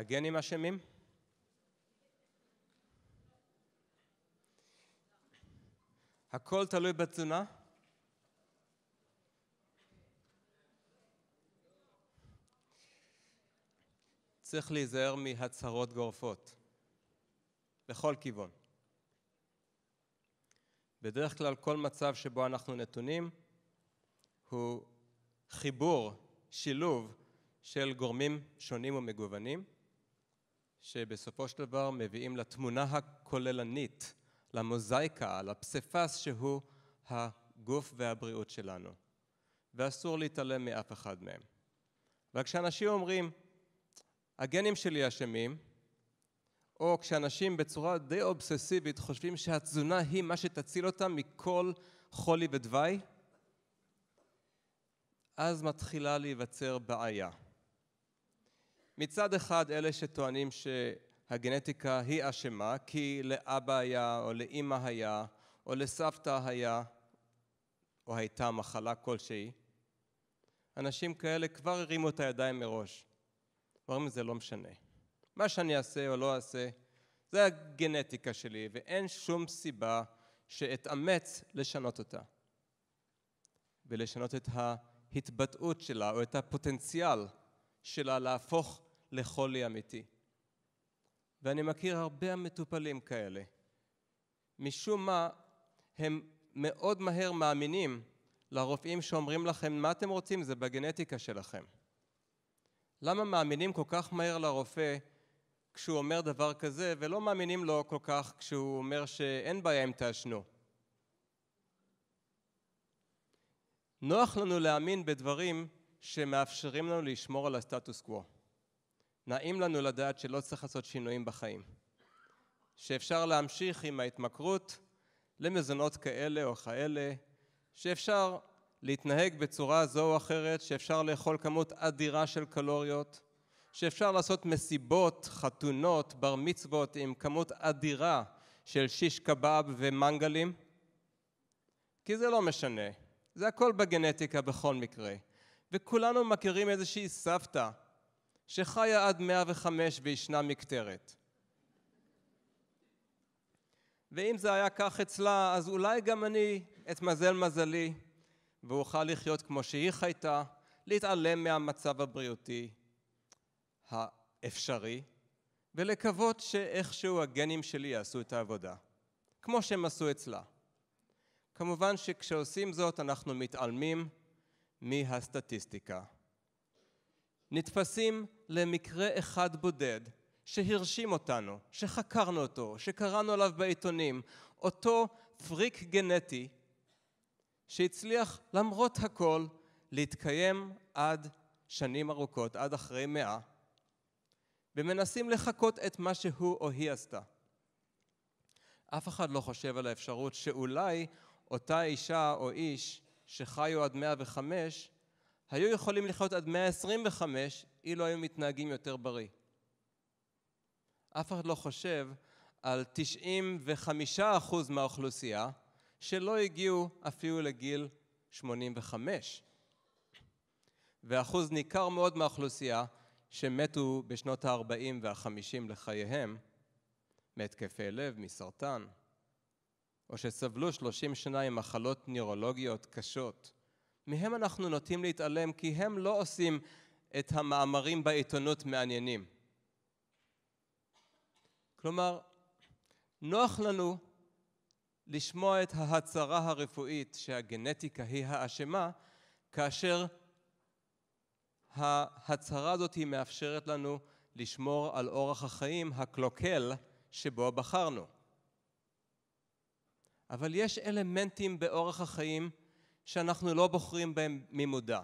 הגנים אשמים? הכל תלוי בתזונה? צריך להיזהר מהצהרות גורפות, לכל כיוון. בדרך כלל כל מצב שבו אנחנו נתונים הוא חיבור, שילוב של גורמים שונים ומגוונים, שבסופו של דבר מביאים לתמונה הכוללנית, למוזאיקה, לפסיפס שהוא הגוף והבריאות שלנו. ואסור להתעלם מאף אחד מהם. וכשאנשים אומרים, הגנים שלי אשמים, או כשאנשים בצורה די אובססיבית חושבים שהתזונה היא מה שתציל אותם מכל חולי ודווי, אז מתחילה להיווצר בעיה. מצד אחד אלה שטוענים שהגנטיקה היא אשמה, כי לאבא היה, או לאימא היה, או לסבתא היה, או הייתה מחלה כלשהי, אנשים כאלה כבר הרימו את הידיים מראש. אומרים, זה לא משנה. מה שאני אעשה או לא אעשה, זה הגנטיקה שלי, ואין שום סיבה שאתאמץ לשנות אותה. ולשנות את ההתבטאות שלה, או את הפוטנציאל שלה להפוך לחולי אמיתי. ואני מכיר הרבה מטופלים כאלה. משום מה, הם מאוד מהר מאמינים לרופאים שאומרים לכם, מה אתם רוצים? זה בגנטיקה שלכם. למה מאמינים כל כך מהר לרופא כשהוא אומר דבר כזה, ולא מאמינים לו כל כך כשהוא אומר שאין בעיה אם תעשנו? נוח לנו להאמין בדברים שמאפשרים לנו לשמור על הסטטוס קוו. נעים לנו לדעת שלא צריך לעשות שינויים בחיים, שאפשר להמשיך עם ההתמכרות למזונות כאלה או כאלה, שאפשר להתנהג בצורה זו או אחרת, שאפשר לאכול כמות אדירה של קלוריות, שאפשר לעשות מסיבות, חתונות, בר מצוות עם כמות אדירה של שיש קבב ומנגלים, כי זה לא משנה, זה הכל בגנטיקה בכל מקרה. וכולנו מכירים איזושהי סבתא שחיה עד וחמש וישנה מקטרת. ואם זה היה כך אצלה, אז אולי גם אני אתמזל מזלי ואוכל לחיות כמו שהיא חייתה, להתעלם מהמצב הבריאותי האפשרי, ולקוות שאיכשהו הגנים שלי יעשו את העבודה, כמו שהם עשו אצלה. כמובן שכשעושים זאת אנחנו מתעלמים מהסטטיסטיקה. נתפסים למקרה אחד בודד שהרשים אותנו, שחקרנו אותו, שקראנו עליו בעיתונים, אותו פריק גנטי שהצליח למרות הכל להתקיים עד שנים ארוכות, עד אחרי מאה, ומנסים לחקות את מה שהוא או היא עשתה. אף אחד לא חושב על האפשרות שאולי אותה אישה או איש שחיו עד וחמש היו יכולים לחיות עד 125 אילו היו מתנהגים יותר בריא. אף אחד לא חושב על 95% מהאוכלוסייה שלא הגיעו אפילו לגיל 85. ואחוז ניכר מאוד מהאוכלוסייה שמתו בשנות ה-40 וה-50 לחייהם מהתקפי לב, מסרטן, או שסבלו 30 שנה עם מחלות נוירולוגיות קשות. מהם אנחנו נוטים להתעלם כי הם לא עושים את המאמרים בעיתונות מעניינים. כלומר, נוח לנו לשמוע את ההצהרה הרפואית שהגנטיקה היא האשמה, כאשר ההצהרה הזאת היא מאפשרת לנו לשמור על אורח החיים הקלוקל שבו בחרנו. אבל יש אלמנטים באורח החיים שאנחנו לא בוחרים בהם ממודע,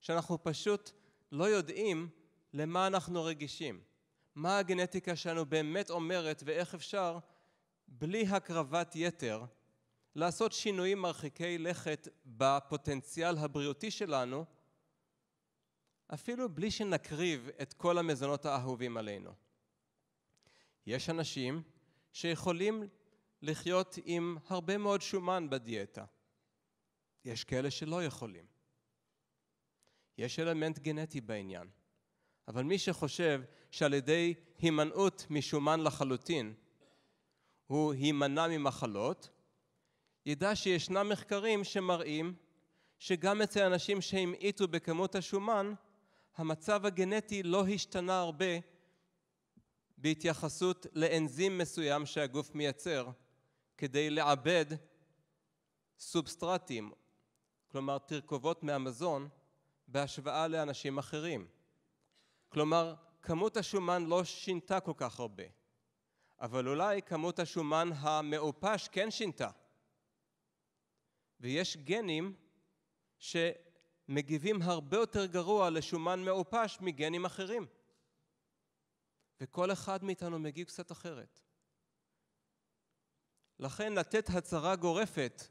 שאנחנו פשוט לא יודעים למה אנחנו רגישים, מה הגנטיקה שלנו באמת אומרת ואיך אפשר, בלי הקרבת יתר, לעשות שינויים מרחיקי לכת בפוטנציאל הבריאותי שלנו, אפילו בלי שנקריב את כל המזונות האהובים עלינו. יש אנשים שיכולים לחיות עם הרבה מאוד שומן בדיאטה, יש כאלה שלא יכולים. יש אלמנט גנטי בעניין. אבל מי שחושב שעל ידי הימנעות משומן לחלוטין הוא יימנע ממחלות, ידע שישנם מחקרים שמראים שגם אצל אנשים שהמעיטו בכמות השומן, המצב הגנטי לא השתנה הרבה בהתייחסות לאנזים מסוים שהגוף מייצר כדי לעבד סובסטרטים כלומר תרכובות מהמזון, בהשוואה לאנשים אחרים. כלומר, כמות השומן לא שינתה כל כך הרבה, אבל אולי כמות השומן המעופש כן שינתה. ויש גנים שמגיבים הרבה יותר גרוע לשומן מעופש מגנים אחרים. וכל אחד מאיתנו מגיב קצת אחרת. לכן לתת הצהרה גורפת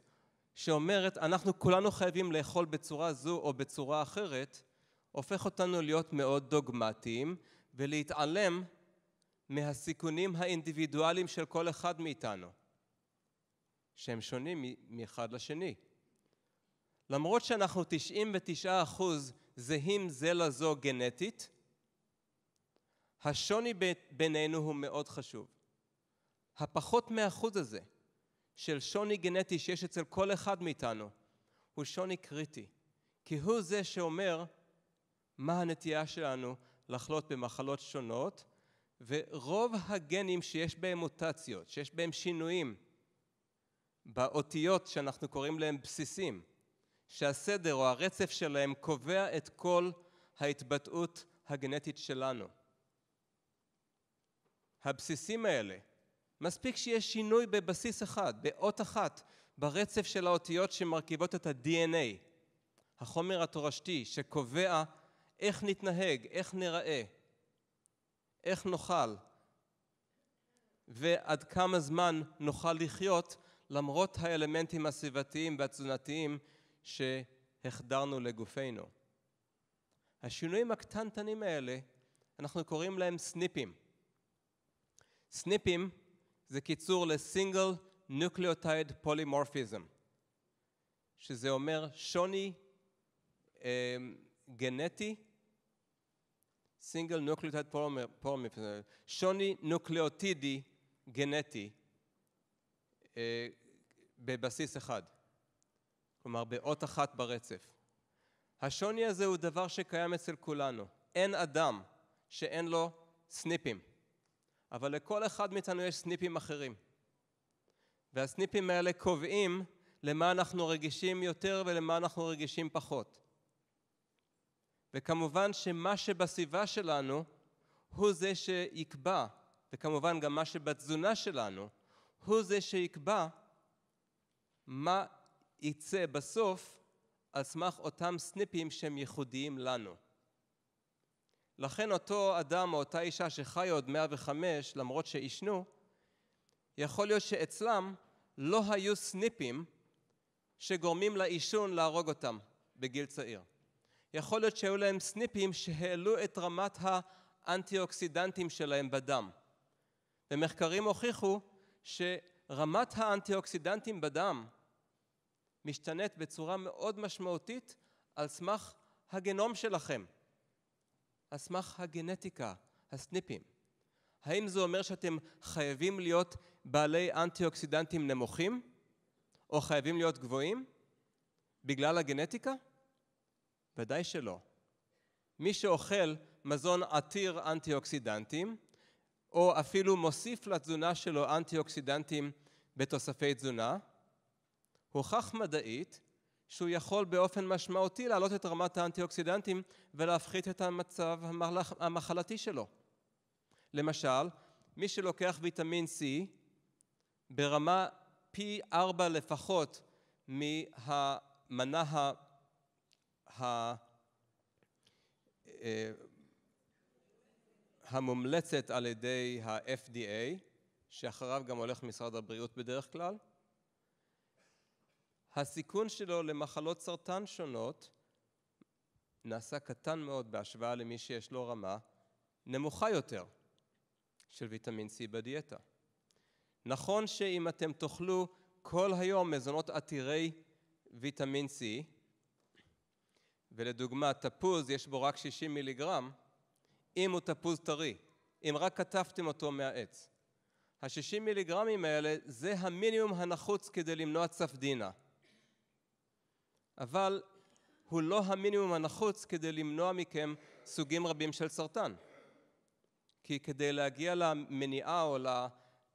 שאומרת אנחנו כולנו חייבים לאכול בצורה זו או בצורה אחרת, הופך אותנו להיות מאוד דוגמטיים ולהתעלם מהסיכונים האינדיבידואליים של כל אחד מאיתנו, שהם שונים מאחד לשני. למרות שאנחנו 99% זהים זה לזו גנטית, השוני בינינו הוא מאוד חשוב. הפחות מהאחוז הזה של שוני גנטי שיש אצל כל אחד מאיתנו הוא שוני קריטי, כי הוא זה שאומר מה הנטייה שלנו לחלות במחלות שונות, ורוב הגנים שיש בהם מוטציות, שיש בהם שינויים באותיות שאנחנו קוראים להם בסיסים, שהסדר או הרצף שלהם קובע את כל ההתבטאות הגנטית שלנו. הבסיסים האלה מספיק שיש שינוי בבסיס אחד, באות אחת, ברצף של האותיות שמרכיבות את ה-DNA, החומר התורשתי שקובע איך נתנהג, איך נראה, איך נאכל, ועד כמה זמן נוכל לחיות למרות האלמנטים הסביבתיים והתזונתיים שהחדרנו לגופנו. השינויים הקטנטנים האלה, אנחנו קוראים להם סניפים. סניפים זה קיצור לסינגל נוקליאוטייד פולימורפיזם, שזה אומר שוני אה, גנטי, סינגל נוקליאוטייד פולימורפיזם, שוני נוקליאוטידי גנטי אה, בבסיס אחד, כלומר באות אחת ברצף. השוני הזה הוא דבר שקיים אצל כולנו. אין אדם שאין לו סניפים. אבל לכל אחד מאיתנו יש סניפים אחרים. והסניפים האלה קובעים למה אנחנו רגישים יותר ולמה אנחנו רגישים פחות. וכמובן שמה שבסביבה שלנו הוא זה שיקבע, וכמובן גם מה שבתזונה שלנו הוא זה שיקבע מה יצא בסוף על סמך אותם סניפים שהם ייחודיים לנו. לכן אותו אדם או אותה אישה שחיו עוד 105 למרות שעישנו, יכול להיות שאצלם לא היו סניפים שגורמים לעישון להרוג אותם בגיל צעיר. יכול להיות שהיו להם סניפים שהעלו את רמת האנטי-אוקסידנטים שלהם בדם. ומחקרים הוכיחו שרמת האנטי-אוקסידנטים בדם משתנית בצורה מאוד משמעותית על סמך הגנום שלכם. על סמך הגנטיקה, הסניפים. האם זה אומר שאתם חייבים להיות בעלי אנטי-אוקסידנטים נמוכים, או חייבים להיות גבוהים, בגלל הגנטיקה? ודאי שלא. מי שאוכל מזון עתיר אנטי-אוקסידנטים, או אפילו מוסיף לתזונה שלו אנטי-אוקסידנטים בתוספי תזונה, הוכח מדעית שהוא יכול באופן משמעותי להעלות את רמת האנטי-אוקסידנטים ולהפחית את המצב המחלתי שלו. למשל, מי שלוקח ויטמין C ברמה פי ארבע לפחות מהמנה ה... אה, המומלצת על ידי ה-FDA, שאחריו גם הולך משרד הבריאות בדרך כלל, הסיכון שלו למחלות סרטן שונות נעשה קטן מאוד בהשוואה למי שיש לו רמה נמוכה יותר של ויטמין C בדיאטה. נכון שאם אתם תאכלו כל היום מזונות עתירי ויטמין C, ולדוגמה תפוז יש בו רק 60 מיליגרם, אם הוא תפוז טרי, אם רק כתבתם אותו מהעץ. ה-60 מיליגרמים האלה זה המינימום הנחוץ כדי למנוע צפדינה. אבל הוא לא המינימום הנחוץ כדי למנוע מכם סוגים רבים של סרטן. כי כדי להגיע למניעה או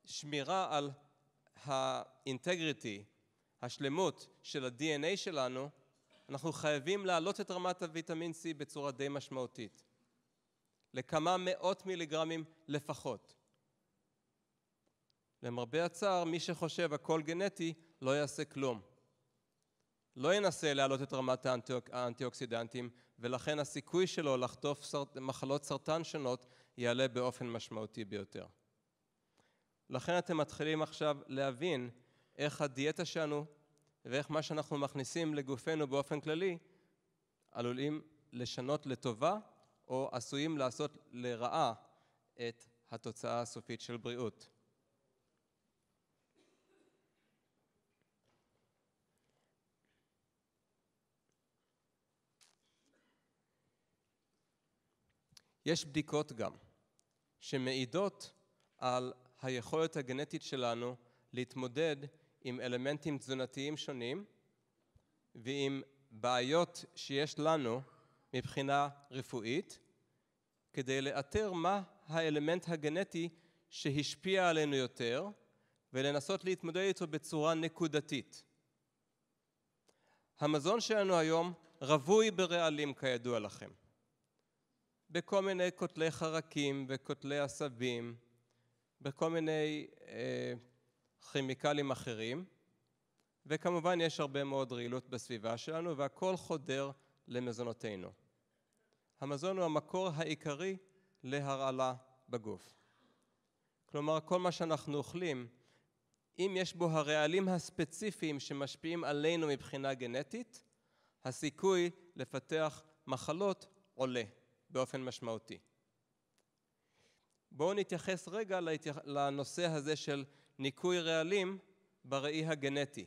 לשמירה על האינטגריטי, השלמות של ה-DNA שלנו, אנחנו חייבים להעלות את רמת הוויטמין C בצורה די משמעותית, לכמה מאות מיליגרמים לפחות. למרבה הצער, מי שחושב הכל גנטי לא יעשה כלום. לא ינסה להעלות את רמת האנטי האנטיוקסידנטים, ולכן הסיכוי שלו לחטוף סרט, מחלות סרטן שונות יעלה באופן משמעותי ביותר. לכן אתם מתחילים עכשיו להבין איך הדיאטה שלנו ואיך מה שאנחנו מכניסים לגופנו באופן כללי עלולים לשנות לטובה או עשויים לעשות לרעה את התוצאה הסופית של בריאות. יש בדיקות גם, שמעידות על היכולת הגנטית שלנו להתמודד עם אלמנטים תזונתיים שונים ועם בעיות שיש לנו מבחינה רפואית, כדי לאתר מה האלמנט הגנטי שהשפיע עלינו יותר ולנסות להתמודד איתו בצורה נקודתית. המזון שלנו היום רווי ברעלים כידוע לכם. בכל מיני קוטלי חרקים וקוטלי עשבים, בכל מיני אה, כימיקלים אחרים, וכמובן יש הרבה מאוד רעילות בסביבה שלנו והכל חודר למזונותינו. המזון הוא המקור העיקרי להרעלה בגוף. כלומר, כל מה שאנחנו אוכלים, אם יש בו הרעלים הספציפיים שמשפיעים עלינו מבחינה גנטית, הסיכוי לפתח מחלות עולה. באופן משמעותי. בואו נתייחס רגע לנושא הזה של ניקוי רעלים בראי הגנטי.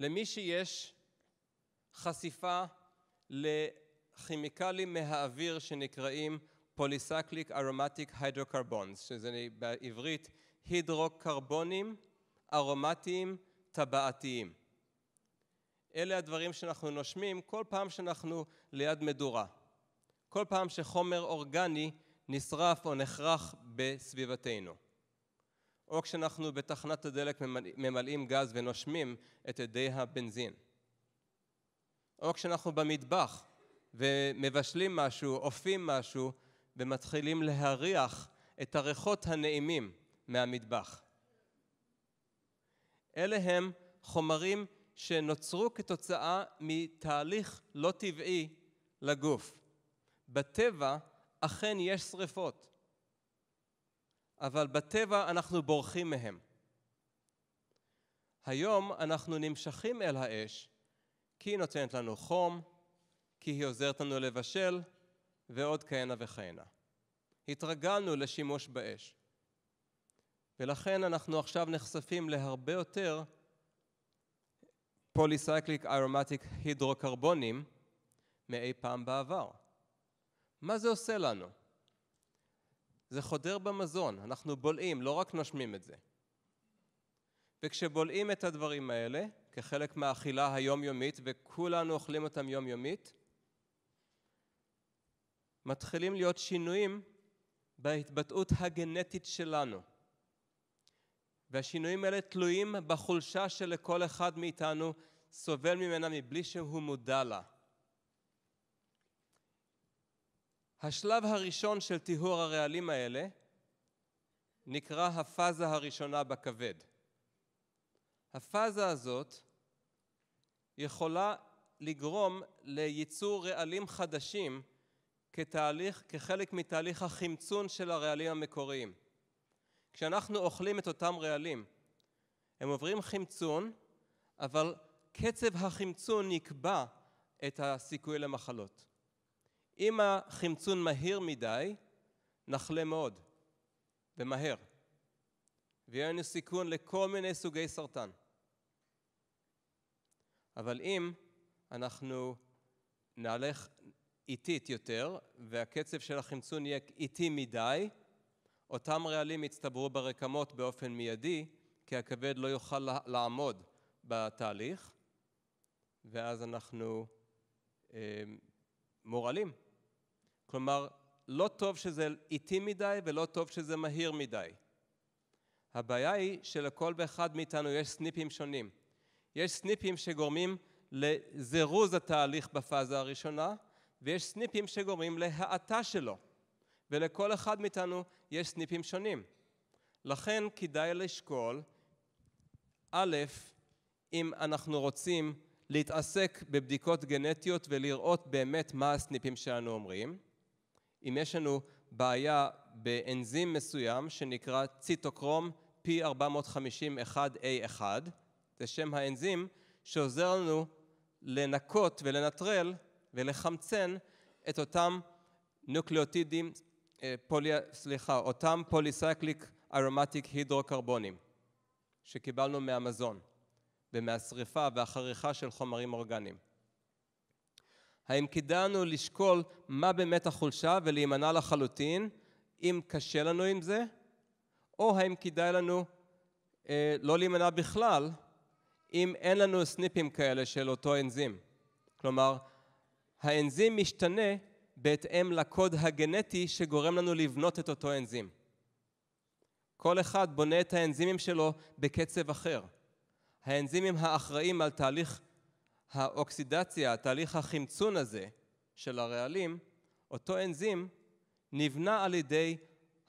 למי שיש חשיפה לכימיקלים מהאוויר שנקראים פוליסקליק ארומטיק הידרוקרבונס, שזה בעברית הידרוקרבונים ארומטיים טבעתיים. אלה הדברים שאנחנו נושמים כל פעם שאנחנו ליד מדורה. כל פעם שחומר אורגני נשרף או נחרח בסביבתנו. או כשאנחנו בתחנת הדלק ממלאים גז ונושמים את אדי הבנזין. או כשאנחנו במטבח ומבשלים משהו, אופים משהו, ומתחילים להריח את הריחות הנעימים מהמטבח. אלה הם חומרים שנוצרו כתוצאה מתהליך לא טבעי לגוף. בטבע אכן יש שריפות, אבל בטבע אנחנו בורחים מהם. היום אנחנו נמשכים אל האש כי היא נותנת לנו חום, כי היא עוזרת לנו לבשל, ועוד כהנה וכהנה. התרגלנו לשימוש באש, ולכן אנחנו עכשיו נחשפים להרבה יותר פוליסייקליק aromatic הידרוקרבונים מאי פעם בעבר. מה זה עושה לנו? זה חודר במזון, אנחנו בולעים, לא רק נושמים את זה. וכשבולעים את הדברים האלה, כחלק מהאכילה היומיומית, וכולנו אוכלים אותם יומיומית, מתחילים להיות שינויים בהתבטאות הגנטית שלנו. והשינויים האלה תלויים בחולשה שלכל אחד מאיתנו סובל ממנה מבלי שהוא מודע לה. השלב הראשון של טיהור הרעלים האלה נקרא הפאזה הראשונה בכבד. הפאזה הזאת יכולה לגרום לייצור רעלים חדשים כתהליך, כחלק מתהליך החמצון של הרעלים המקוריים. כשאנחנו אוכלים את אותם רעלים. הם עוברים חמצון, אבל קצב החמצון יקבע את הסיכוי למחלות. אם החמצון מהיר מדי, נחלה מאוד, ומהר. ויהיה לנו סיכון לכל מיני סוגי סרטן. אבל אם אנחנו נהלך איטית יותר, והקצב של החמצון יהיה איטי מדי, אותם רעלים יצטברו ברקמות באופן מיידי, כי הכבד לא יוכל לעמוד בתהליך, ואז אנחנו אה, מורעלים. כלומר, לא טוב שזה איטי מדי ולא טוב שזה מהיר מדי. הבעיה היא שלכל ואחד מאיתנו יש סניפים שונים. יש סניפים שגורמים לזירוז התהליך בפאזה הראשונה, ויש סניפים שגורמים להאטה שלו. ולכל אחד מאיתנו יש סניפים שונים. לכן כדאי לשקול, א', אם אנחנו רוצים להתעסק בבדיקות גנטיות ולראות באמת מה הסניפים שלנו אומרים, אם יש לנו בעיה באנזים מסוים שנקרא ציטוקרום P451A1, זה שם האנזים שעוזר לנו לנקות ולנטרל ולחמצן את אותם נוקלאוטידים אה, פולי, סליחה, אותם פוליסקליק ארומטיק הידרוקרבונים שקיבלנו מהמזון ומהשריפה והחריכה של חומרים אורגניים. האם כדאנו לשקול מה באמת החולשה ולהימנע לחלוטין, אם קשה לנו עם זה, או האם כדאי לנו אה, לא להימנע בכלל, אם אין לנו סניפים כאלה של אותו אנזים. כלומר, האנזים משתנה בהתאם לקוד הגנטי שגורם לנו לבנות את אותו אנזים. כל אחד בונה את האנזימים שלו בקצב אחר. האנזימים האחראים על תהליך האוקסידציה, תהליך החמצון הזה של הרעלים, אותו אנזים נבנה על ידי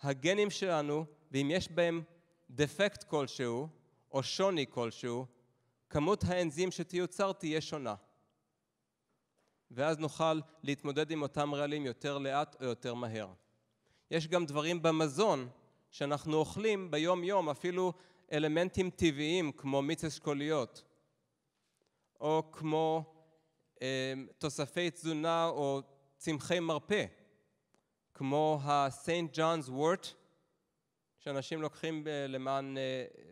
הגנים שלנו, ואם יש בהם דפקט כלשהו או שוני כלשהו, כמות האנזים שתיוצר תהיה שונה. ואז נוכל להתמודד עם אותם רעלים יותר לאט או יותר מהר. יש גם דברים במזון שאנחנו אוכלים ביום יום, אפילו אלמנטים טבעיים כמו מיץ אשכוליות, או כמו אה, תוספי תזונה או צמחי מרפא, כמו ה ג'ונס וורט, שאנשים לוקחים ב- אה, למען אה,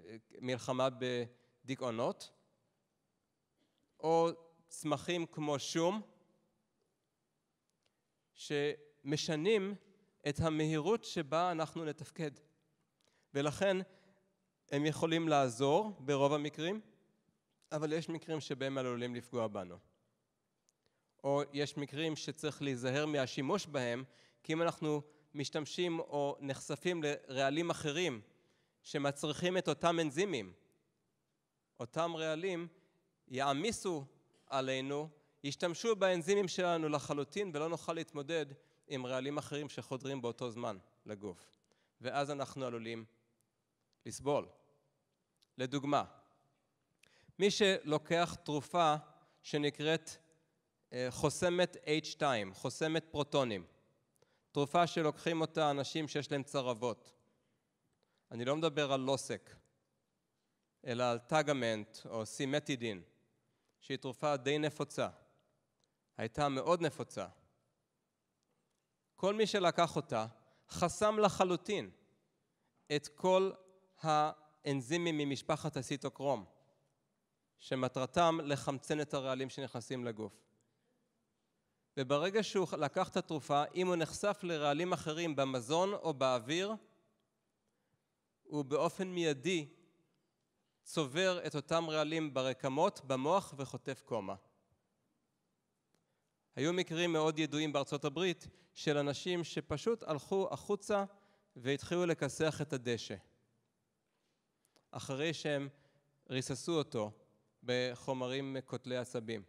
אה, מלחמה בדיכאונות, או צמחים כמו שום, שמשנים את המהירות שבה אנחנו נתפקד. ולכן הם יכולים לעזור ברוב המקרים, אבל יש מקרים שבהם עלולים לפגוע בנו. או יש מקרים שצריך להיזהר מהשימוש בהם, כי אם אנחנו משתמשים או נחשפים לרעלים אחרים שמצריכים את אותם אנזימים, אותם רעלים יעמיסו עלינו ישתמשו באנזימים שלנו לחלוטין ולא נוכל להתמודד עם רעלים אחרים שחודרים באותו זמן לגוף, ואז אנחנו עלולים לסבול. לדוגמה, מי שלוקח תרופה שנקראת אה, חוסמת H2, חוסמת פרוטונים, תרופה שלוקחים אותה אנשים שיש להם צרבות. אני לא מדבר על לוסק, אלא על טאגמנט או סימטידין, שהיא תרופה די נפוצה. הייתה מאוד נפוצה. כל מי שלקח אותה חסם לחלוטין את כל האנזימים ממשפחת הסיטוקרום, שמטרתם לחמצן את הרעלים שנכנסים לגוף. וברגע שהוא לקח את התרופה, אם הוא נחשף לרעלים אחרים במזון או באוויר, הוא באופן מיידי צובר את אותם רעלים ברקמות, במוח וחוטף קומה. היו מקרים מאוד ידועים בארצות הברית של אנשים שפשוט הלכו החוצה והתחילו לכסח את הדשא. אחרי שהם ריססו אותו בחומרים קוטלי עשבים.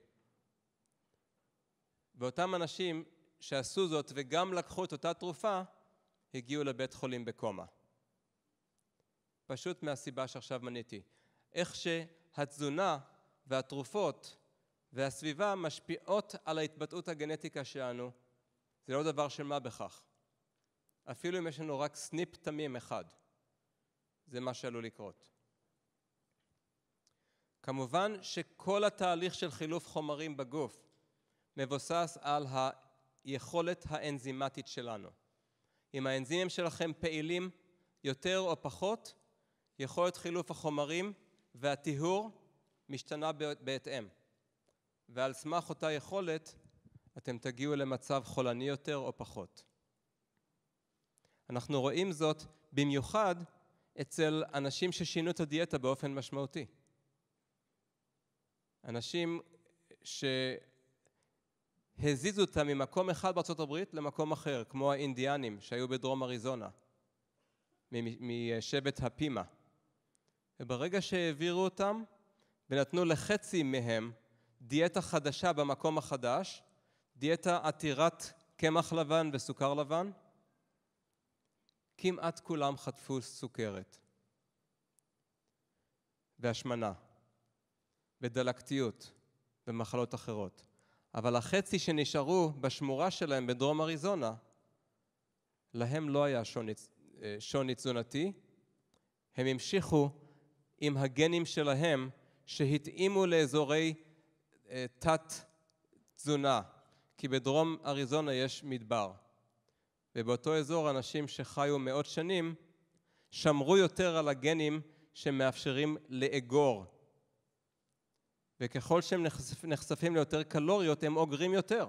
ואותם אנשים שעשו זאת וגם לקחו את אותה תרופה, הגיעו לבית חולים בקומה. פשוט מהסיבה שעכשיו מניתי. איך שהתזונה והתרופות והסביבה משפיעות על ההתבטאות הגנטיקה שלנו, זה לא דבר של מה בכך. אפילו אם יש לנו רק סניפ תמים אחד, זה מה שעלול לקרות. כמובן שכל התהליך של חילוף חומרים בגוף מבוסס על היכולת האנזימטית שלנו. אם האנזימים שלכם פעילים יותר או פחות, יכולת חילוף החומרים והטיהור משתנה בהתאם. ועל סמך אותה יכולת אתם תגיעו למצב חולני יותר או פחות. אנחנו רואים זאת במיוחד אצל אנשים ששינו את הדיאטה באופן משמעותי. אנשים שהזיזו אותם ממקום אחד בארצות הברית למקום אחר, כמו האינדיאנים שהיו בדרום אריזונה, משבט הפימה. וברגע שהעבירו אותם ונתנו לחצי מהם דיאטה חדשה במקום החדש, דיאטה עתירת קמח לבן וסוכר לבן, כמעט כולם חטפו סוכרת והשמנה ודלקתיות ומחלות אחרות. אבל החצי שנשארו בשמורה שלהם בדרום אריזונה, להם לא היה שוני, שוני תזונתי, הם המשיכו עם הגנים שלהם שהתאימו לאזורי אה, תת-תזונה, כי בדרום אריזונה יש מדבר. ובאותו אזור אנשים שחיו מאות שנים שמרו יותר על הגנים שמאפשרים לאגור. וככל שהם נחשפים ליותר קלוריות הם אוגרים יותר.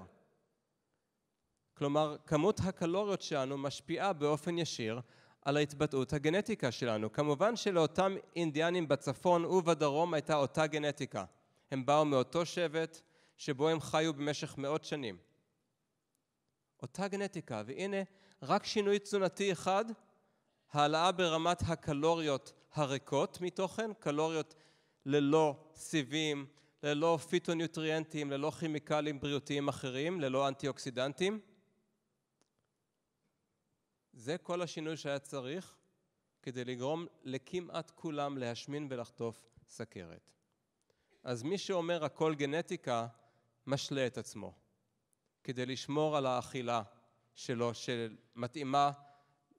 כלומר, כמות הקלוריות שלנו משפיעה באופן ישיר על ההתבטאות הגנטיקה שלנו. כמובן שלאותם אינדיאנים בצפון ובדרום הייתה אותה גנטיקה. הם באו מאותו שבט שבו הם חיו במשך מאות שנים. אותה גנטיקה, והנה רק שינוי תזונתי אחד, העלאה ברמת הקלוריות הריקות מתוכן, קלוריות ללא סיבים, ללא פיטוניוטריאנטים, ללא כימיקלים בריאותיים אחרים, ללא אנטי-אוקסידנטים. זה כל השינוי שהיה צריך כדי לגרום לכמעט כולם להשמין ולחטוף סכרת. אז מי שאומר הכל גנטיקה, משלה את עצמו, כדי לשמור על האכילה שלו, שמתאימה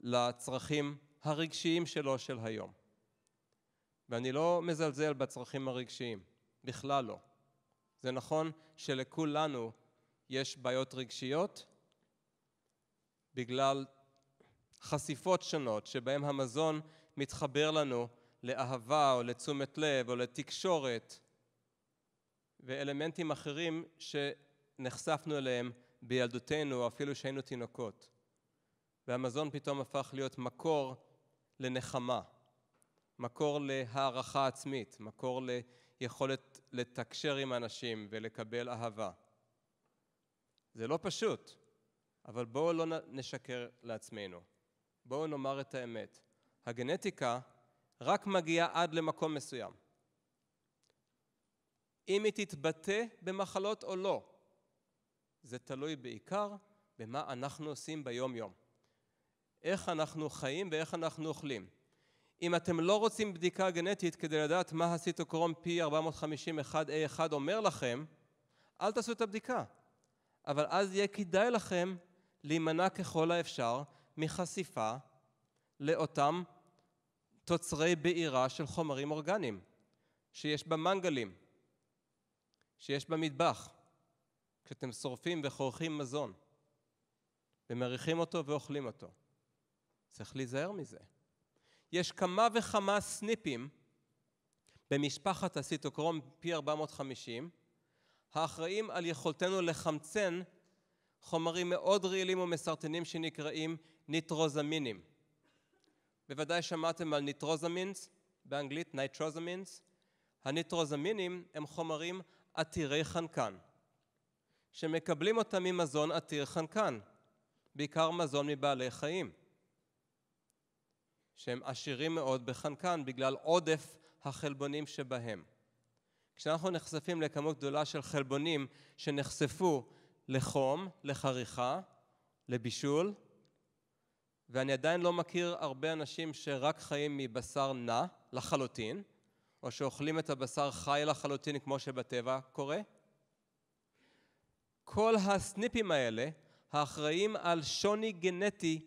לצרכים הרגשיים שלו של היום. ואני לא מזלזל בצרכים הרגשיים, בכלל לא. זה נכון שלכולנו יש בעיות רגשיות בגלל חשיפות שונות שבהן המזון מתחבר לנו לאהבה או לתשומת לב או לתקשורת ואלמנטים אחרים שנחשפנו אליהם בילדותנו, אפילו שהיינו תינוקות. והמזון פתאום הפך להיות מקור לנחמה, מקור להערכה עצמית, מקור ליכולת לתקשר עם אנשים ולקבל אהבה. זה לא פשוט, אבל בואו לא נשקר לעצמנו. בואו נאמר את האמת. הגנטיקה רק מגיעה עד למקום מסוים. אם היא תתבטא במחלות או לא. זה תלוי בעיקר במה אנחנו עושים ביום-יום. איך אנחנו חיים ואיך אנחנו אוכלים. אם אתם לא רוצים בדיקה גנטית כדי לדעת מה הסיטוקרום P451A1 אומר לכם, אל תעשו את הבדיקה. אבל אז יהיה כדאי לכם להימנע ככל האפשר מחשיפה לאותם תוצרי בעירה של חומרים אורגניים שיש במנגלים. שיש במטבח, כשאתם שורפים וכורכים מזון, ומריחים אותו ואוכלים אותו. צריך להיזהר מזה. יש כמה וכמה סניפים במשפחת הסיטוקרום פי 450, האחראים על יכולתנו לחמצן חומרים מאוד רעילים ומסרטנים שנקראים ניטרוזמינים. בוודאי שמעתם על ניטרוזמינס, באנגלית ניטרוזמינס. הניטרוזמינים הם חומרים עתירי חנקן, שמקבלים אותם ממזון עתיר חנקן, בעיקר מזון מבעלי חיים, שהם עשירים מאוד בחנקן בגלל עודף החלבונים שבהם. כשאנחנו נחשפים לכמות גדולה של חלבונים שנחשפו לחום, לחריכה, לבישול, ואני עדיין לא מכיר הרבה אנשים שרק חיים מבשר נע לחלוטין, או שאוכלים את הבשר חי לחלוטין כמו שבטבע קורה? כל הסניפים האלה האחראים על שוני גנטי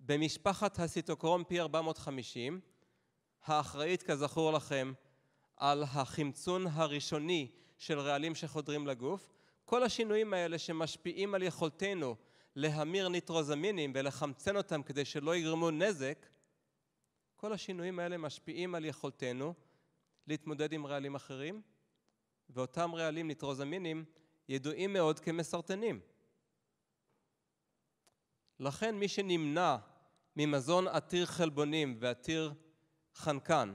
במשפחת הסיטוקרום פי 450, האחראית כזכור לכם על החמצון הראשוני של רעלים שחודרים לגוף, כל השינויים האלה שמשפיעים על יכולתנו להמיר ניטרוזמינים ולחמצן אותם כדי שלא יגרמו נזק, כל השינויים האלה משפיעים על יכולתנו להתמודד עם רעלים אחרים, ואותם רעלים ניטרוזמינים ידועים מאוד כמסרטנים. לכן מי שנמנע ממזון עתיר חלבונים ועתיר חנקן,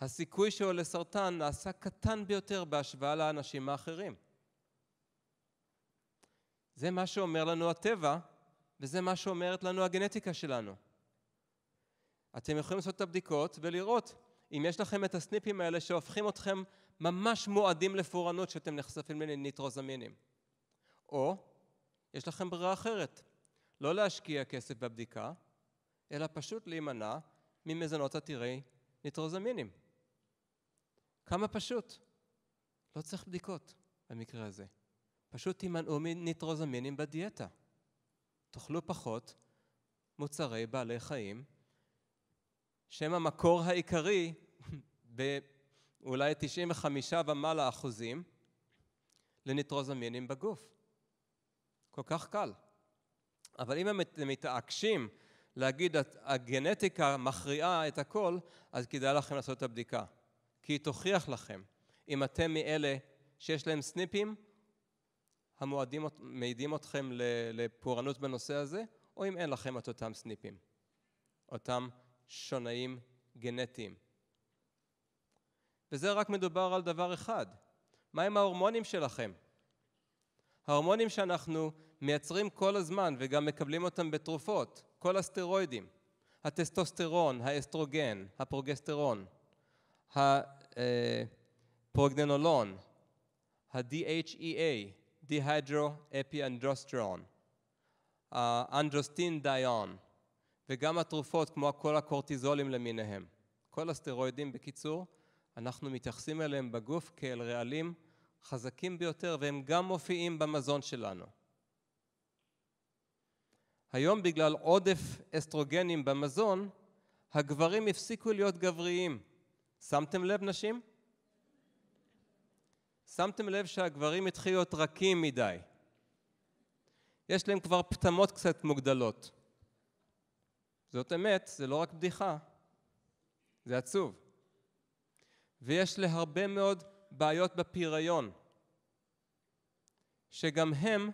הסיכוי שלו לסרטן נעשה קטן ביותר בהשוואה לאנשים האחרים. זה מה שאומר לנו הטבע, וזה מה שאומרת לנו הגנטיקה שלנו. אתם יכולים לעשות את הבדיקות ולראות אם יש לכם את הסניפים האלה שהופכים אתכם ממש מועדים לפורענות שאתם נחשפים לניטרוזמינים. או, יש לכם ברירה אחרת, לא להשקיע כסף בבדיקה, אלא פשוט להימנע ממזונות עתירי ניטרוזמינים. כמה פשוט. לא צריך בדיקות במקרה הזה. פשוט תימנעו מניטרוזמינים בדיאטה. תאכלו פחות מוצרי בעלי חיים שהם המקור העיקרי באולי 95 ומעלה אחוזים לניטרוזמינים בגוף. כל כך קל. אבל אם הם מתעקשים להגיד הגנטיקה מכריעה את הכל, אז כדאי לכם לעשות את הבדיקה. כי היא תוכיח לכם אם אתם מאלה שיש להם סניפים המועדים, מעידים אתכם לפורענות בנושא הזה, או אם אין לכם את אותם סניפים, אותם שונאים גנטיים. וזה רק מדובר על דבר אחד, מהם ההורמונים שלכם? ההורמונים שאנחנו מייצרים כל הזמן וגם מקבלים אותם בתרופות, כל הסטרואידים, הטסטוסטרון, האסטרוגן, הפרוגסטרון, הפרוגננולון, אה, ה-DHEA, Dehydroepiandrosterone, האנדרוסטין דיון, וגם התרופות כמו כל הקורטיזולים למיניהם. כל הסטרואידים בקיצור, אנחנו מתייחסים אליהם בגוף כאל רעלים חזקים ביותר והם גם מופיעים במזון שלנו. היום בגלל עודף אסטרוגנים במזון, הגברים הפסיקו להיות גבריים. שמתם לב נשים? שמתם לב שהגברים התחילו להיות רכים מדי. יש להם כבר פטמות קצת מוגדלות. זאת אמת, זה לא רק בדיחה, זה עצוב. ויש להרבה מאוד בעיות בפריון, שגם הן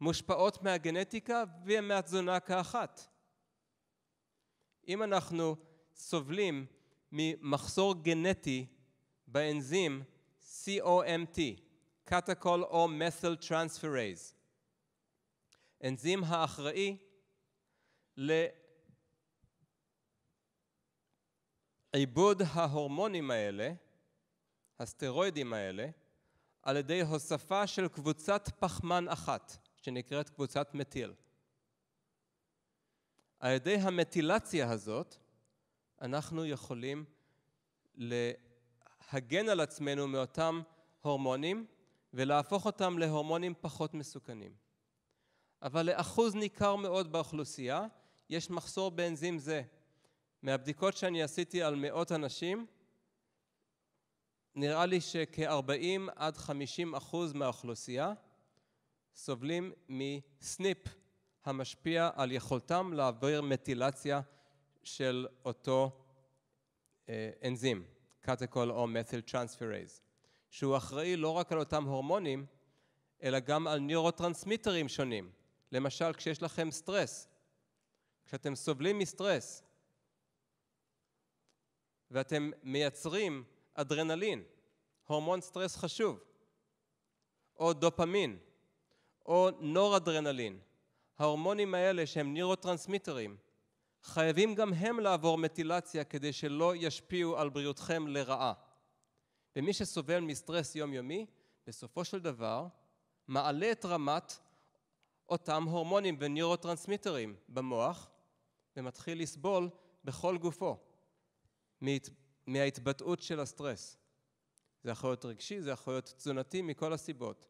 מושפעות מהגנטיקה ומהתזונה כאחת. אם אנחנו סובלים ממחסור גנטי באנזים COMT, קטקול או מת'ל טרנספרייז, אנזים האחראי ל- עיבוד ההורמונים האלה, הסטרואידים האלה, על ידי הוספה של קבוצת פחמן אחת, שנקראת קבוצת מטיל. על ידי המטילציה הזאת, אנחנו יכולים להגן על עצמנו מאותם הורמונים ולהפוך אותם להורמונים פחות מסוכנים. אבל לאחוז ניכר מאוד באוכלוסייה יש מחסור באנזים זה, מהבדיקות שאני עשיתי על מאות אנשים, נראה לי שכ-40 עד 50 אחוז מהאוכלוסייה סובלים מסניפ המשפיע על יכולתם להעביר מטילציה של אותו אה, אנזים, קטקול או מת'יל טרנספירייז, שהוא אחראי לא רק על אותם הורמונים, אלא גם על נוירוטרנסמיטרים שונים. למשל, כשיש לכם סטרס, כשאתם סובלים מסטרס, ואתם מייצרים אדרנלין, הורמון סטרס חשוב, או דופמין, או נורדרנלין. ההורמונים האלה שהם נירוטרנסמיטרים, חייבים גם הם לעבור מטילציה כדי שלא ישפיעו על בריאותכם לרעה. ומי שסובל מסטרס יומיומי, בסופו של דבר, מעלה את רמת אותם הורמונים ונירוטרנסמיטרים במוח, ומתחיל לסבול בכל גופו. מהת... מההתבטאות של הסטרס. זה יכול להיות רגשי, זה יכול להיות תזונתי, מכל הסיבות.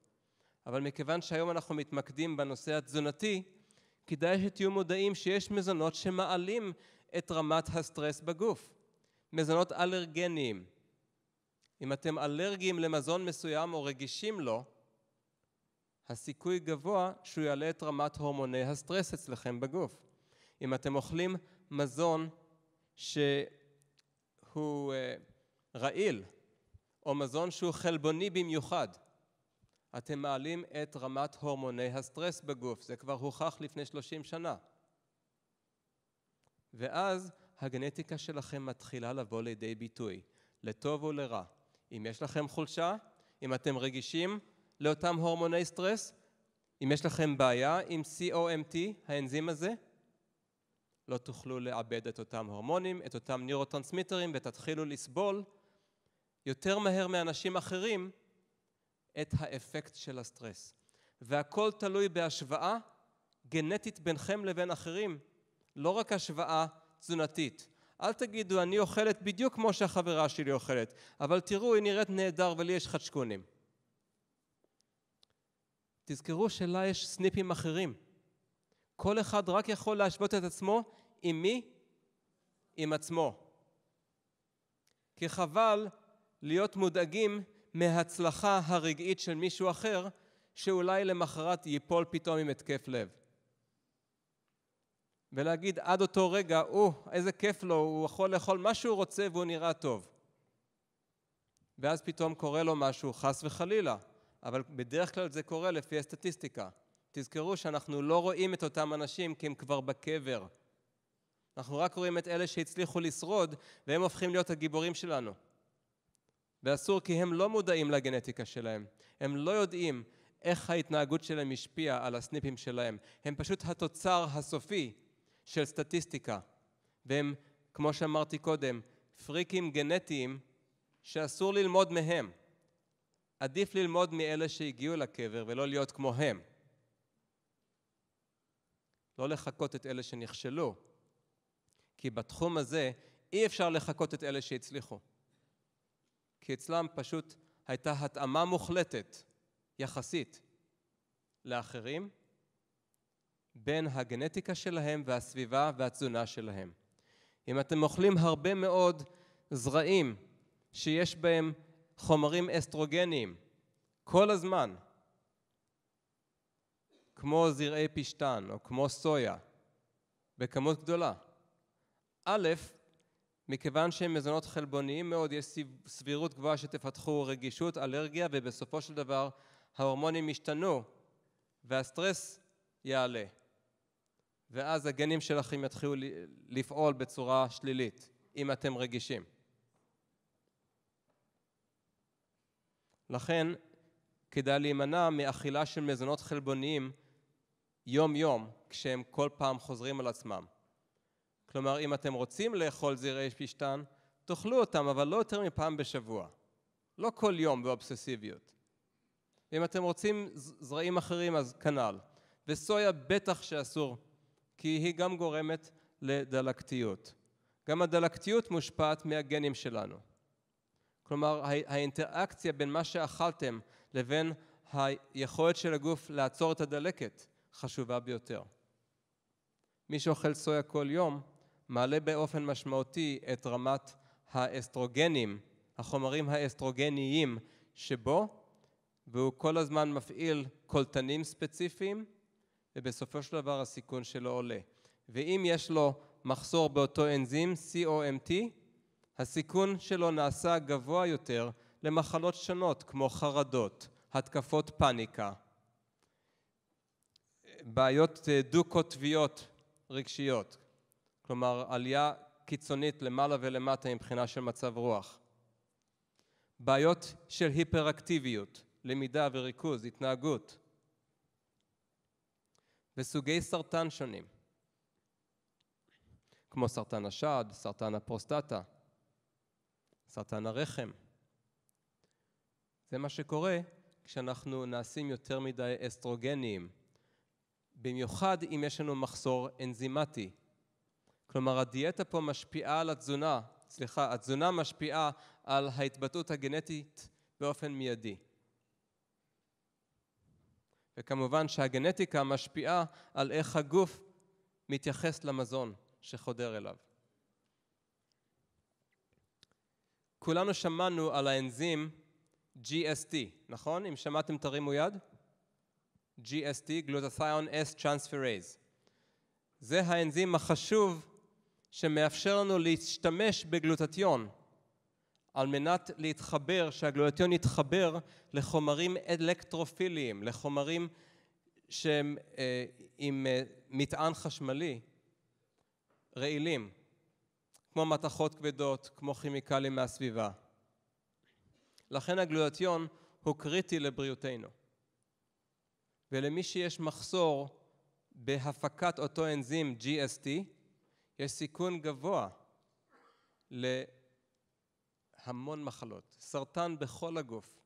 אבל מכיוון שהיום אנחנו מתמקדים בנושא התזונתי, כדאי שתהיו מודעים שיש מזונות שמעלים את רמת הסטרס בגוף. מזונות אלרגניים. אם אתם אלרגיים למזון מסוים או רגישים לו, הסיכוי גבוה שהוא יעלה את רמת הורמוני הסטרס אצלכם בגוף. אם אתם אוכלים מזון ש... הוא אה, רעיל, או מזון שהוא חלבוני במיוחד, אתם מעלים את רמת הורמוני הסטרס בגוף, זה כבר הוכח לפני 30 שנה. ואז הגנטיקה שלכם מתחילה לבוא לידי ביטוי, לטוב או לרע. אם יש לכם חולשה, אם אתם רגישים לאותם הורמוני סטרס, אם יש לכם בעיה עם COMT, האנזים הזה, לא תוכלו לאבד את אותם הורמונים, את אותם נירוטרנסמיטרים, ותתחילו לסבול יותר מהר מאנשים אחרים את האפקט של הסטרס. והכל תלוי בהשוואה גנטית בינכם לבין אחרים, לא רק השוואה תזונתית. אל תגידו, אני אוכלת בדיוק כמו שהחברה שלי אוכלת, אבל תראו, היא נראית נהדר ולי יש חדשקונים. תזכרו שלה יש סניפים אחרים. כל אחד רק יכול להשוות את עצמו עם מי? עם עצמו. כי חבל להיות מודאגים מההצלחה הרגעית של מישהו אחר, שאולי למחרת ייפול פתאום עם התקף לב. ולהגיד עד אותו רגע, או, oh, איזה כיף לו, הוא יכול לאכול מה שהוא רוצה והוא נראה טוב. ואז פתאום קורה לו משהו, חס וחלילה, אבל בדרך כלל זה קורה לפי הסטטיסטיקה. תזכרו שאנחנו לא רואים את אותם אנשים כי הם כבר בקבר. אנחנו רק רואים את אלה שהצליחו לשרוד והם הופכים להיות הגיבורים שלנו. ואסור כי הם לא מודעים לגנטיקה שלהם. הם לא יודעים איך ההתנהגות שלהם השפיעה על הסניפים שלהם. הם פשוט התוצר הסופי של סטטיסטיקה. והם, כמו שאמרתי קודם, פריקים גנטיים שאסור ללמוד מהם. עדיף ללמוד מאלה שהגיעו לקבר ולא להיות כמוהם. לא לחקות את אלה שנכשלו, כי בתחום הזה אי אפשר לחקות את אלה שהצליחו. כי אצלם פשוט הייתה התאמה מוחלטת, יחסית, לאחרים, בין הגנטיקה שלהם והסביבה והתזונה שלהם. אם אתם אוכלים הרבה מאוד זרעים שיש בהם חומרים אסטרוגניים כל הזמן, כמו זרעי פשתן או כמו סויה, בכמות גדולה. א', מכיוון שהם מזונות חלבוניים מאוד, יש סבירות גבוהה שתפתחו רגישות, אלרגיה, ובסופו של דבר ההורמונים ישתנו והסטרס יעלה. ואז הגנים שלכם יתחילו לפעול בצורה שלילית, אם אתם רגישים. לכן, כדאי להימנע מאכילה של מזונות חלבוניים יום-יום כשהם כל פעם חוזרים על עצמם. כלומר, אם אתם רוצים לאכול זרעי פשתן, תאכלו אותם, אבל לא יותר מפעם בשבוע. לא כל יום באובססיביות. אם אתם רוצים זרעים אחרים, אז כנ"ל. וסויה בטח שאסור, כי היא גם גורמת לדלקתיות. גם הדלקתיות מושפעת מהגנים שלנו. כלומר, האינטראקציה בין מה שאכלתם לבין היכולת של הגוף לעצור את הדלקת חשובה ביותר. מי שאוכל סויה כל יום מעלה באופן משמעותי את רמת האסטרוגנים, החומרים האסטרוגניים שבו, והוא כל הזמן מפעיל קולטנים ספציפיים, ובסופו של דבר הסיכון שלו עולה. ואם יש לו מחסור באותו אנזים, COMT, הסיכון שלו נעשה גבוה יותר למחלות שונות כמו חרדות, התקפות פניקה, בעיות אה, דו-קוטביות רגשיות, כלומר עלייה קיצונית למעלה ולמטה מבחינה של מצב רוח, בעיות של היפראקטיביות, למידה וריכוז, התנהגות, וסוגי סרטן שונים, כמו סרטן השד, סרטן הפרוסטטה, סרטן הרחם. זה מה שקורה כשאנחנו נעשים יותר מדי אסטרוגניים. במיוחד אם יש לנו מחסור אנזימטי. כלומר, הדיאטה פה משפיעה על התזונה, סליחה, התזונה משפיעה על ההתבטאות הגנטית באופן מיידי. וכמובן שהגנטיקה משפיעה על איך הגוף מתייחס למזון שחודר אליו. כולנו שמענו על האנזים GST, נכון? אם שמעתם תרימו יד. GST, גלוטתיון S Transferase. זה האנזים החשוב שמאפשר לנו להשתמש בגלוטטיון על מנת להתחבר, שהגלוטטיון יתחבר לחומרים אלקטרופיליים, לחומרים שהם אה, עם אה, מטען חשמלי, רעילים, כמו מתכות כבדות, כמו כימיקלים מהסביבה. לכן הגלוטטיון הוא קריטי לבריאותנו. ולמי שיש מחסור בהפקת אותו אנזים GST, יש סיכון גבוה להמון מחלות, סרטן בכל הגוף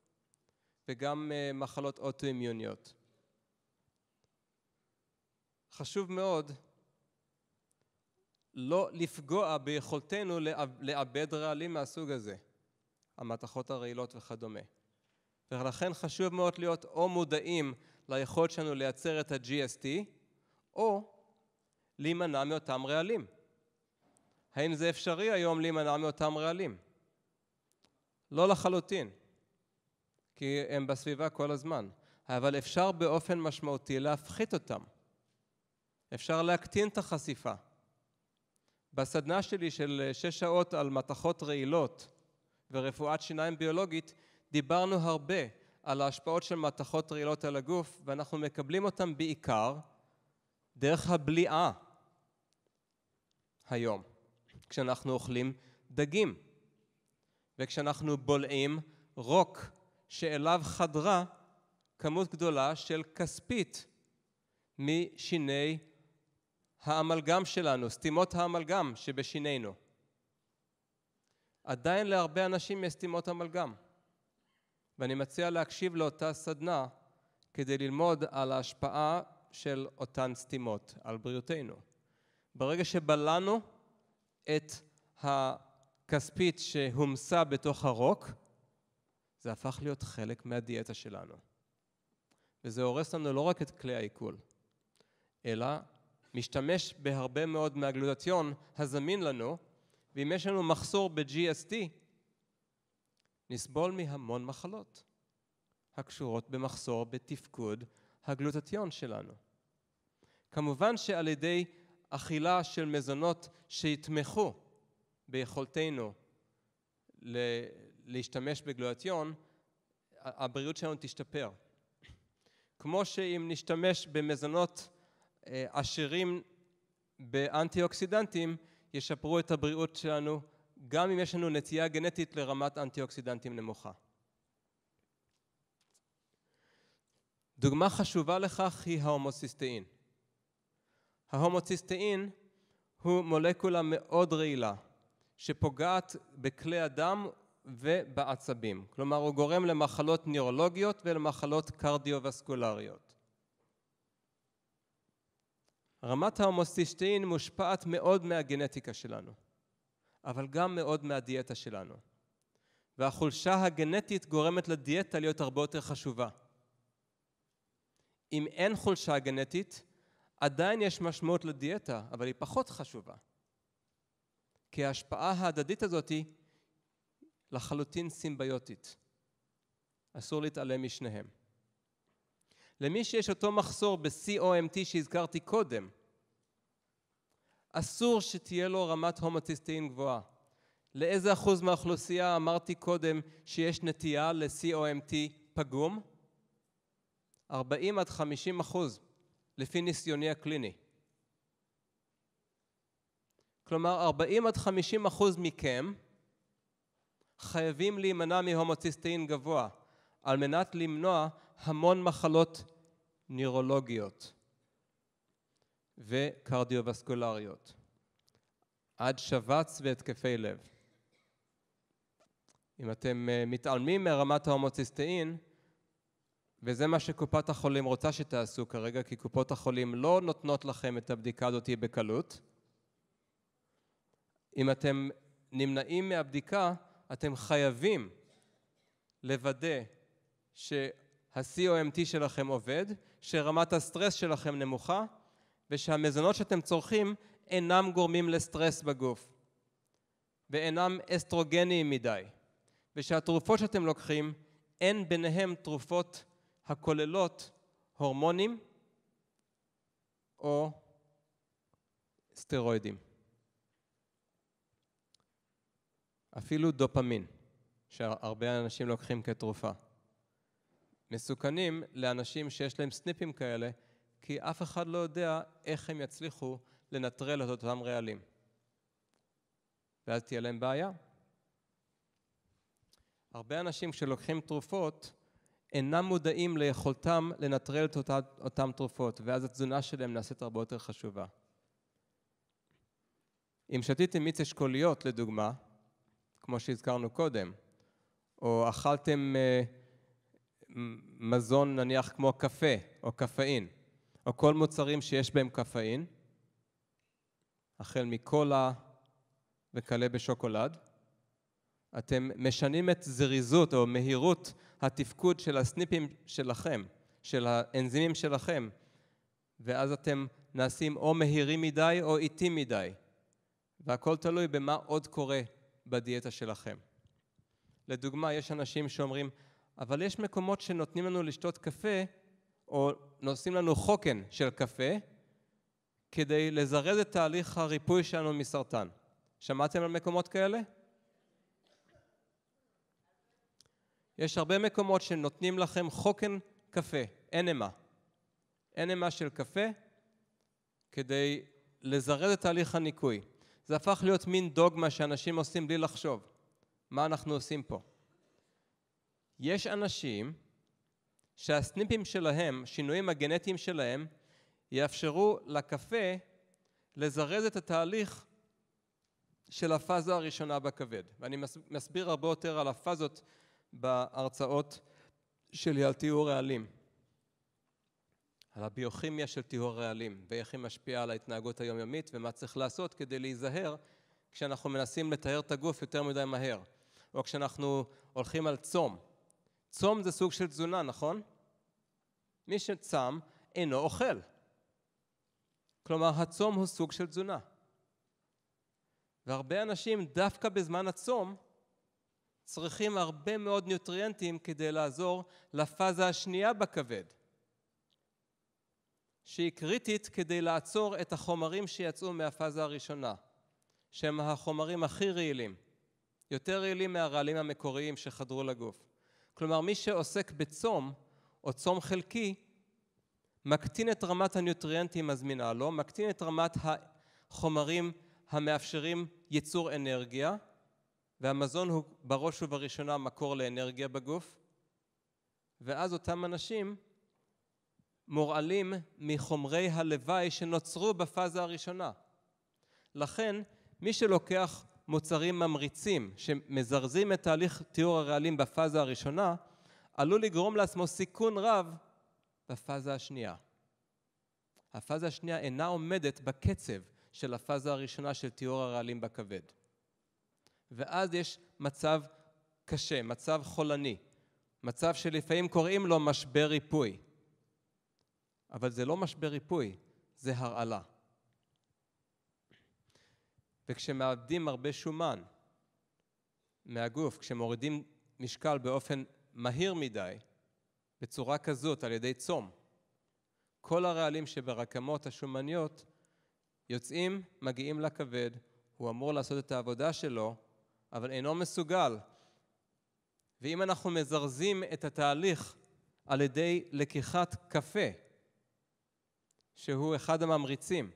וגם אה, מחלות אוטואימיוניות. חשוב מאוד לא לפגוע ביכולתנו לעבד רעלים מהסוג הזה, המתכות הרעילות וכדומה. ולכן חשוב מאוד להיות או מודעים ליכולת שלנו לייצר את ה-GST, או להימנע מאותם רעלים. האם זה אפשרי היום להימנע מאותם רעלים? לא לחלוטין, כי הם בסביבה כל הזמן, אבל אפשר באופן משמעותי להפחית אותם. אפשר להקטין את החשיפה. בסדנה שלי של שש שעות על מתכות רעילות ורפואת שיניים ביולוגית, דיברנו הרבה על ההשפעות של מתכות רעילות על הגוף, ואנחנו מקבלים אותן בעיקר דרך הבליעה היום, כשאנחנו אוכלים דגים, וכשאנחנו בולעים רוק שאליו חדרה כמות גדולה של כספית משיני האמלגם שלנו, סתימות האמלגם שבשינינו. עדיין להרבה אנשים יש סתימות אמלגם. ואני מציע להקשיב לאותה סדנה כדי ללמוד על ההשפעה של אותן סתימות על בריאותנו. ברגע שבלענו את הכספית שהומסה בתוך הרוק, זה הפך להיות חלק מהדיאטה שלנו. וזה הורס לנו לא רק את כלי העיכול, אלא משתמש בהרבה מאוד מהגלוטטיון הזמין לנו, ואם יש לנו מחסור ב-GST, נסבול מהמון מחלות הקשורות במחסור בתפקוד הגלוטטיון שלנו. כמובן שעל ידי אכילה של מזונות שיתמכו ביכולתנו להשתמש בגלוטטיון, הבריאות שלנו תשתפר. כמו שאם נשתמש במזונות אה, עשירים באנטי אוקסידנטים, ישפרו את הבריאות שלנו גם אם יש לנו נטייה גנטית לרמת אנטי-אוקסידנטים נמוכה. דוגמה חשובה לכך היא ההומוציסטאין. ההומוציסטאין הוא מולקולה מאוד רעילה, שפוגעת בכלי הדם ובעצבים. כלומר, הוא גורם למחלות נוירולוגיות ולמחלות קרדיו-וסקולריות. רמת ההומוציסטאין מושפעת מאוד מהגנטיקה שלנו. אבל גם מאוד מהדיאטה שלנו. והחולשה הגנטית גורמת לדיאטה להיות הרבה יותר חשובה. אם אין חולשה גנטית, עדיין יש משמעות לדיאטה, אבל היא פחות חשובה. כי ההשפעה ההדדית הזאת היא לחלוטין סימביוטית. אסור להתעלם משניהם. למי שיש אותו מחסור ב-COMT שהזכרתי קודם, אסור שתהיה לו רמת הומוציסטין גבוהה. לאיזה אחוז מהאוכלוסייה אמרתי קודם שיש נטייה ל-COMT פגום? 40 עד 50 אחוז, לפי ניסיוני הקליני. כלומר, 40 עד 50 אחוז מכם חייבים להימנע מהומוציסטין גבוה, על מנת למנוע המון מחלות נוירולוגיות. וקרדיו-וסקולריות, עד שבץ והתקפי לב. אם אתם אה, מתעלמים מרמת ההומוציסטאין, וזה מה שקופת החולים רוצה שתעשו כרגע, כי קופות החולים לא נותנות לכם את הבדיקה הזאת בקלות. אם אתם נמנעים מהבדיקה, אתם חייבים לוודא שה-COMT שלכם עובד, שרמת הסטרס שלכם נמוכה, ושהמזונות שאתם צורכים אינם גורמים לסטרס בגוף ואינם אסטרוגניים מדי ושהתרופות שאתם לוקחים אין ביניהם תרופות הכוללות הורמונים או סטרואידים. אפילו דופמין, שהרבה אנשים לוקחים כתרופה. מסוכנים לאנשים שיש להם סניפים כאלה, כי אף אחד לא יודע איך הם יצליחו לנטרל את אותם רעלים. ואז תהיה להם בעיה. הרבה אנשים שלוקחים תרופות אינם מודעים ליכולתם לנטרל את אותה, אותם תרופות, ואז התזונה שלהם נעשית הרבה יותר חשובה. אם שתיתם מיץ אשכוליות לדוגמה, כמו שהזכרנו קודם, או אכלתם אה, מזון נניח כמו קפה או קפאין, או כל מוצרים שיש בהם קפאין, החל מקולה וכלה בשוקולד. אתם משנים את זריזות או מהירות התפקוד של הסניפים שלכם, של האנזימים שלכם, ואז אתם נעשים או מהירים מדי או איטים מדי, והכל תלוי במה עוד קורה בדיאטה שלכם. לדוגמה, יש אנשים שאומרים, אבל יש מקומות שנותנים לנו לשתות קפה או נושאים לנו חוקן של קפה כדי לזרז את תהליך הריפוי שלנו מסרטן. שמעתם על מקומות כאלה? יש הרבה מקומות שנותנים לכם חוקן קפה, אנמה. אנמה של קפה כדי לזרז את תהליך הניקוי. זה הפך להיות מין דוגמה שאנשים עושים בלי לחשוב. מה אנחנו עושים פה? יש אנשים שהסניפים שלהם, שינויים הגנטיים שלהם, יאפשרו לקפה לזרז את התהליך של הפאזה הראשונה בכבד. ואני מסביר הרבה יותר על הפאזות בהרצאות שלי על טיהור רעלים, על הביוכימיה של טיהור רעלים, ואיך היא משפיעה על ההתנהגות היומיומית, ומה צריך לעשות כדי להיזהר כשאנחנו מנסים לטהר את הגוף יותר מדי מהר, או כשאנחנו הולכים על צום. צום זה סוג של תזונה, נכון? מי שצם אינו אוכל. כלומר, הצום הוא סוג של תזונה. והרבה אנשים, דווקא בזמן הצום, צריכים הרבה מאוד ניוטריאנטים כדי לעזור לפאזה השנייה בכבד, שהיא קריטית כדי לעצור את החומרים שיצאו מהפאזה הראשונה, שהם החומרים הכי רעילים, יותר רעילים מהרעלים המקוריים שחדרו לגוף. כלומר, מי שעוסק בצום, או צום חלקי, מקטין את רמת הניוטריאנטים הזמינה לו, מקטין את רמת החומרים המאפשרים ייצור אנרגיה, והמזון הוא בראש ובראשונה מקור לאנרגיה בגוף, ואז אותם אנשים מורעלים מחומרי הלוואי שנוצרו בפאזה הראשונה. לכן, מי שלוקח מוצרים ממריצים שמזרזים את תהליך טיהור הרעלים בפאזה הראשונה, עלול לגרום לעצמו סיכון רב בפאזה השנייה. הפאזה השנייה אינה עומדת בקצב של הפאזה הראשונה של טיהור הרעלים בכבד. ואז יש מצב קשה, מצב חולני, מצב שלפעמים קוראים לו משבר ריפוי. אבל זה לא משבר ריפוי, זה הרעלה. וכשמאבדים הרבה שומן מהגוף, כשמורידים משקל באופן מהיר מדי, בצורה כזאת על ידי צום, כל הרעלים שברקמות השומניות יוצאים, מגיעים לכבד, הוא אמור לעשות את העבודה שלו, אבל אינו מסוגל. ואם אנחנו מזרזים את התהליך על ידי לקיחת קפה, שהוא אחד הממריצים,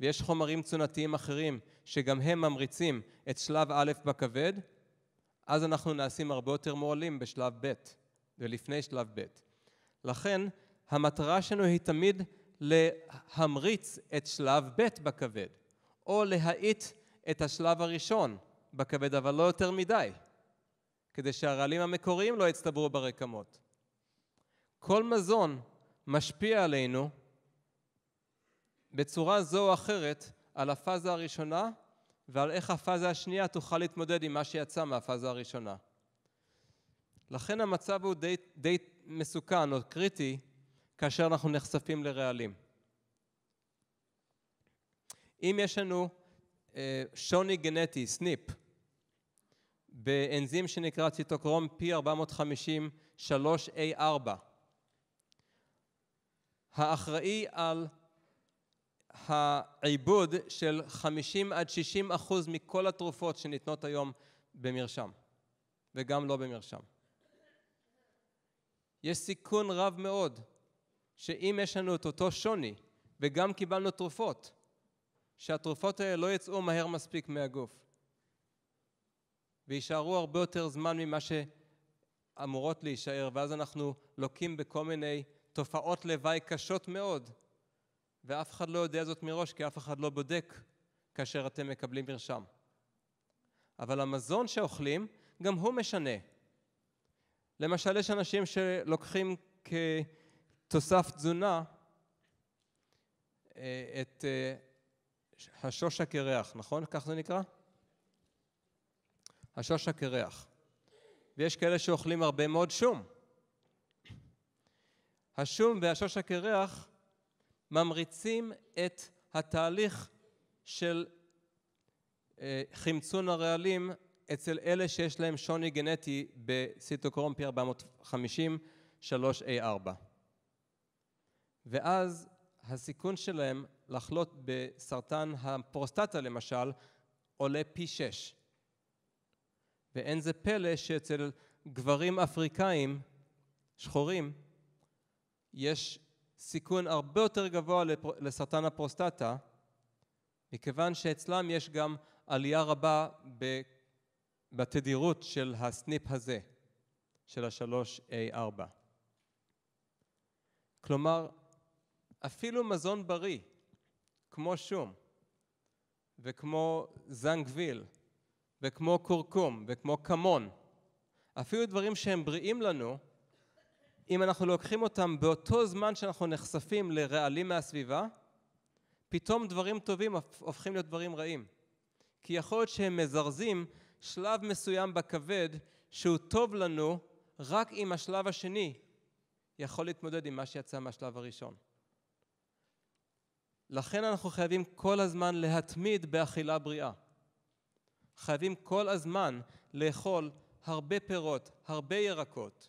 ויש חומרים תזונתיים אחרים שגם הם ממריצים את שלב א' בכבד, אז אנחנו נעשים הרבה יותר מועלים בשלב ב' ולפני שלב ב'. לכן המטרה שלנו היא תמיד להמריץ את שלב ב' בכבד, או להאיט את השלב הראשון בכבד, אבל לא יותר מדי, כדי שהרעלים המקוריים לא יצטברו ברקמות. כל מזון משפיע עלינו בצורה זו או אחרת על הפאזה הראשונה ועל איך הפאזה השנייה תוכל להתמודד עם מה שיצא מהפאזה הראשונה. לכן המצב הוא די, די מסוכן או קריטי כאשר אנחנו נחשפים לרעלים. אם יש לנו אה, שוני גנטי, סניפ, באנזים שנקרא ציטוקרום P450 3A4, האחראי על העיבוד של 50 עד 60 אחוז מכל התרופות שניתנות היום במרשם, וגם לא במרשם. יש סיכון רב מאוד שאם יש לנו את אותו שוני, וגם קיבלנו תרופות, שהתרופות האלה לא יצאו מהר מספיק מהגוף, ויישארו הרבה יותר זמן ממה שאמורות להישאר, ואז אנחנו לוקים בכל מיני תופעות לוואי קשות מאוד. ואף אחד לא יודע זאת מראש, כי אף אחד לא בודק כאשר אתם מקבלים מרשם. אבל המזון שאוכלים, גם הוא משנה. למשל, יש אנשים שלוקחים כתוסף תזונה אה, את אה, השוש הקרח, נכון? כך זה נקרא? השוש הקרח. ויש כאלה שאוכלים הרבה מאוד שום. השום והשוש הקרח ממריצים את התהליך של אה, חמצון הרעלים אצל אלה שיש להם שוני גנטי בסיטוקרום פי 450 3A4. ואז הסיכון שלהם לחלות בסרטן הפרוסטטה למשל עולה פי 6. ואין זה פלא שאצל גברים אפריקאים שחורים יש סיכון הרבה יותר גבוה לסרטן הפרוסטטה, מכיוון שאצלם יש גם עלייה רבה בתדירות של הסניפ הזה, של ה-3A4. כלומר, אפילו מזון בריא, כמו שום, וכמו זנגוויל, וכמו כורכום, וכמו כמון, אפילו דברים שהם בריאים לנו, אם אנחנו לוקחים אותם באותו זמן שאנחנו נחשפים לרעלים מהסביבה, פתאום דברים טובים הופכים להיות דברים רעים. כי יכול להיות שהם מזרזים שלב מסוים בכבד שהוא טוב לנו רק אם השלב השני יכול להתמודד עם מה שיצא מהשלב הראשון. לכן אנחנו חייבים כל הזמן להתמיד באכילה בריאה. חייבים כל הזמן לאכול הרבה פירות, הרבה ירקות,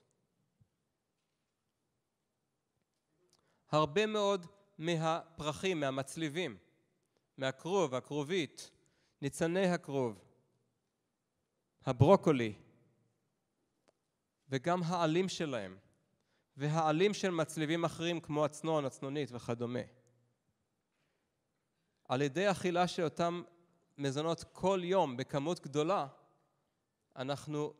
הרבה מאוד מהפרחים, מהמצליבים, מהכרוב, הכרובית, ניצני הכרוב, הברוקולי, וגם העלים שלהם, והעלים של מצליבים אחרים כמו הצנון, הצנונית וכדומה. על ידי אכילה של אותם מזונות כל יום בכמות גדולה, אנחנו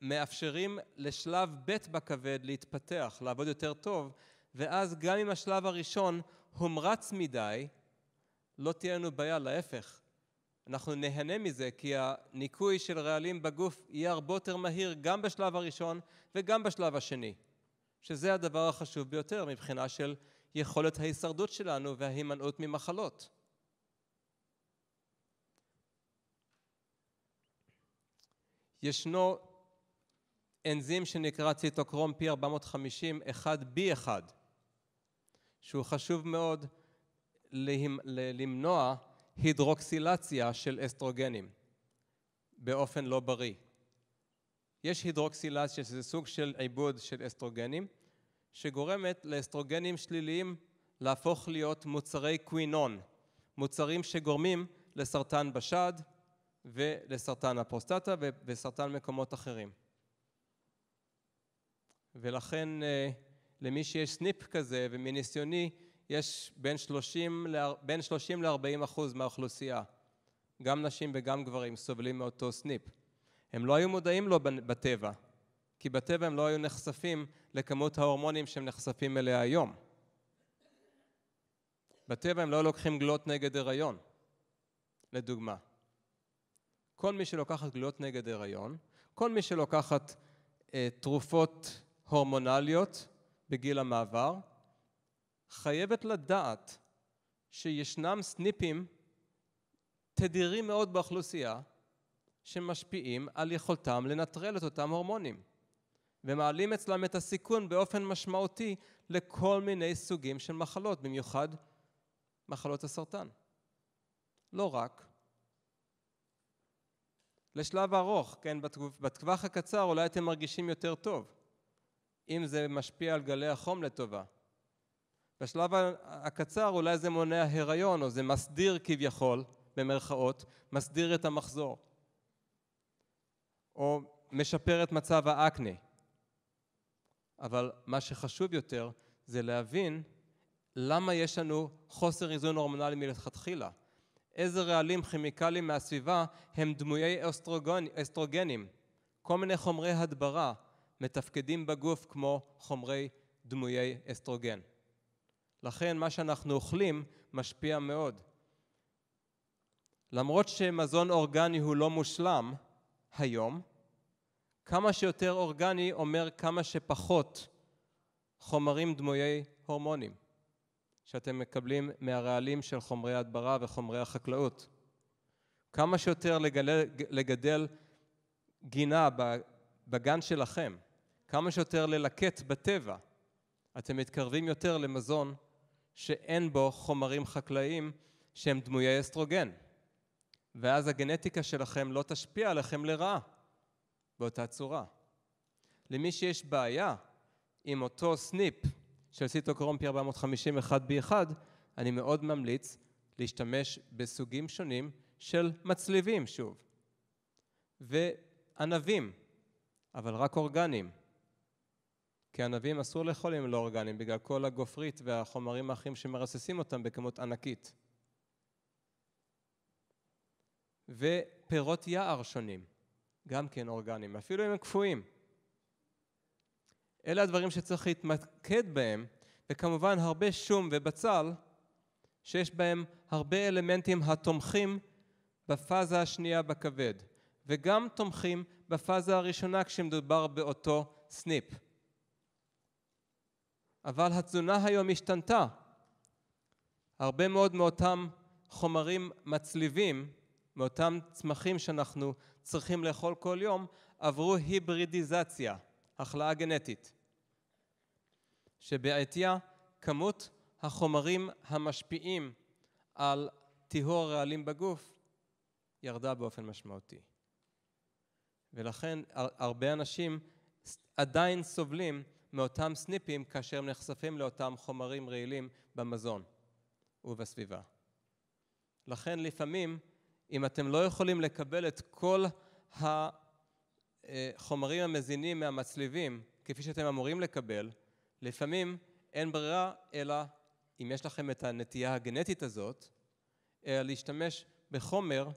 מאפשרים לשלב ב' בכבד להתפתח, לעבוד יותר טוב, ואז גם אם השלב הראשון הומרץ מדי, לא תהיה לנו בעיה, להפך. אנחנו נהנה מזה, כי הניקוי של רעלים בגוף יהיה הרבה יותר מהיר גם בשלב הראשון וגם בשלב השני, שזה הדבר החשוב ביותר מבחינה של יכולת ההישרדות שלנו וההימנעות ממחלות. ישנו אנזים שנקרא ציטוקרום P450 1B1, שהוא חשוב מאוד למנוע הידרוקסילציה של אסטרוגנים באופן לא בריא. יש הידרוקסילציה, שזה סוג של עיבוד של אסטרוגנים, שגורמת לאסטרוגנים שליליים להפוך להיות מוצרי קווינון, מוצרים שגורמים לסרטן בשד ולסרטן הפרוסטטה וסרטן מקומות אחרים. ולכן אה, למי שיש סניפ כזה, ומניסיוני יש בין 30 ל-40 אחוז מהאוכלוסייה, גם נשים וגם גברים, סובלים מאותו סניפ. הם לא היו מודעים לו בטבע, כי בטבע הם לא היו נחשפים לכמות ההורמונים שהם נחשפים אליה היום. בטבע הם לא לוקחים גלולות נגד הריון, לדוגמה. כל מי שלוקחת גלולות נגד הריון, כל מי שלוקחת אה, תרופות הורמונליות, בגיל המעבר, חייבת לדעת שישנם סניפים תדירים מאוד באוכלוסייה שמשפיעים על יכולתם לנטרל את אותם הורמונים ומעלים אצלם את הסיכון באופן משמעותי לכל מיני סוגים של מחלות, במיוחד מחלות הסרטן. לא רק. לשלב ארוך, כן, בטווח הקצר אולי אתם מרגישים יותר טוב. אם זה משפיע על גלי החום לטובה. בשלב הקצר אולי זה מונע הריון, או זה מסדיר כביכול, במרכאות, מסדיר את המחזור. או משפר את מצב האקנה. אבל מה שחשוב יותר זה להבין למה יש לנו חוסר איזון הורמונלי מלכתחילה. איזה רעלים כימיקליים מהסביבה הם דמויי אסטרוגנים, כל מיני חומרי הדברה, מתפקדים בגוף כמו חומרי דמויי אסטרוגן. לכן מה שאנחנו אוכלים משפיע מאוד. למרות שמזון אורגני הוא לא מושלם היום, כמה שיותר אורגני אומר כמה שפחות חומרים דמויי הורמונים שאתם מקבלים מהרעלים של חומרי הדברה וחומרי החקלאות. כמה שיותר לגדל, לגדל גינה בגן שלכם, כמה שיותר ללקט בטבע, אתם מתקרבים יותר למזון שאין בו חומרים חקלאיים שהם דמויי אסטרוגן. ואז הגנטיקה שלכם לא תשפיע עליכם לרעה באותה צורה. למי שיש בעיה עם אותו סניפ של סיטוקרום פי 451 B1, אני מאוד ממליץ להשתמש בסוגים שונים של מצליבים, שוב, וענבים, אבל רק אורגניים. כי ענבים אסור לאכול אם הם לא אורגניים, בגלל כל הגופרית והחומרים האחרים שמרססים אותם בכמות ענקית. ופירות יער שונים, גם כן אורגניים, אפילו אם הם קפואים. אלה הדברים שצריך להתמקד בהם, וכמובן הרבה שום ובצל, שיש בהם הרבה אלמנטים התומכים בפאזה השנייה בכבד, וגם תומכים בפאזה הראשונה כשמדובר באותו סניפ. אבל התזונה היום השתנתה. הרבה מאוד מאותם חומרים מצליבים, מאותם צמחים שאנחנו צריכים לאכול כל יום, עברו היברידיזציה, החלאה גנטית, שבעטיה כמות החומרים המשפיעים על טיהור הרעלים בגוף ירדה באופן משמעותי. ולכן הרבה אנשים עדיין סובלים מאותם סניפים כאשר הם נחשפים לאותם חומרים רעילים במזון ובסביבה. לכן לפעמים, אם אתם לא יכולים לקבל את כל החומרים המזינים מהמצליבים כפי שאתם אמורים לקבל, לפעמים אין ברירה אלא, אם יש לכם את הנטייה הגנטית הזאת, להשתמש בחומר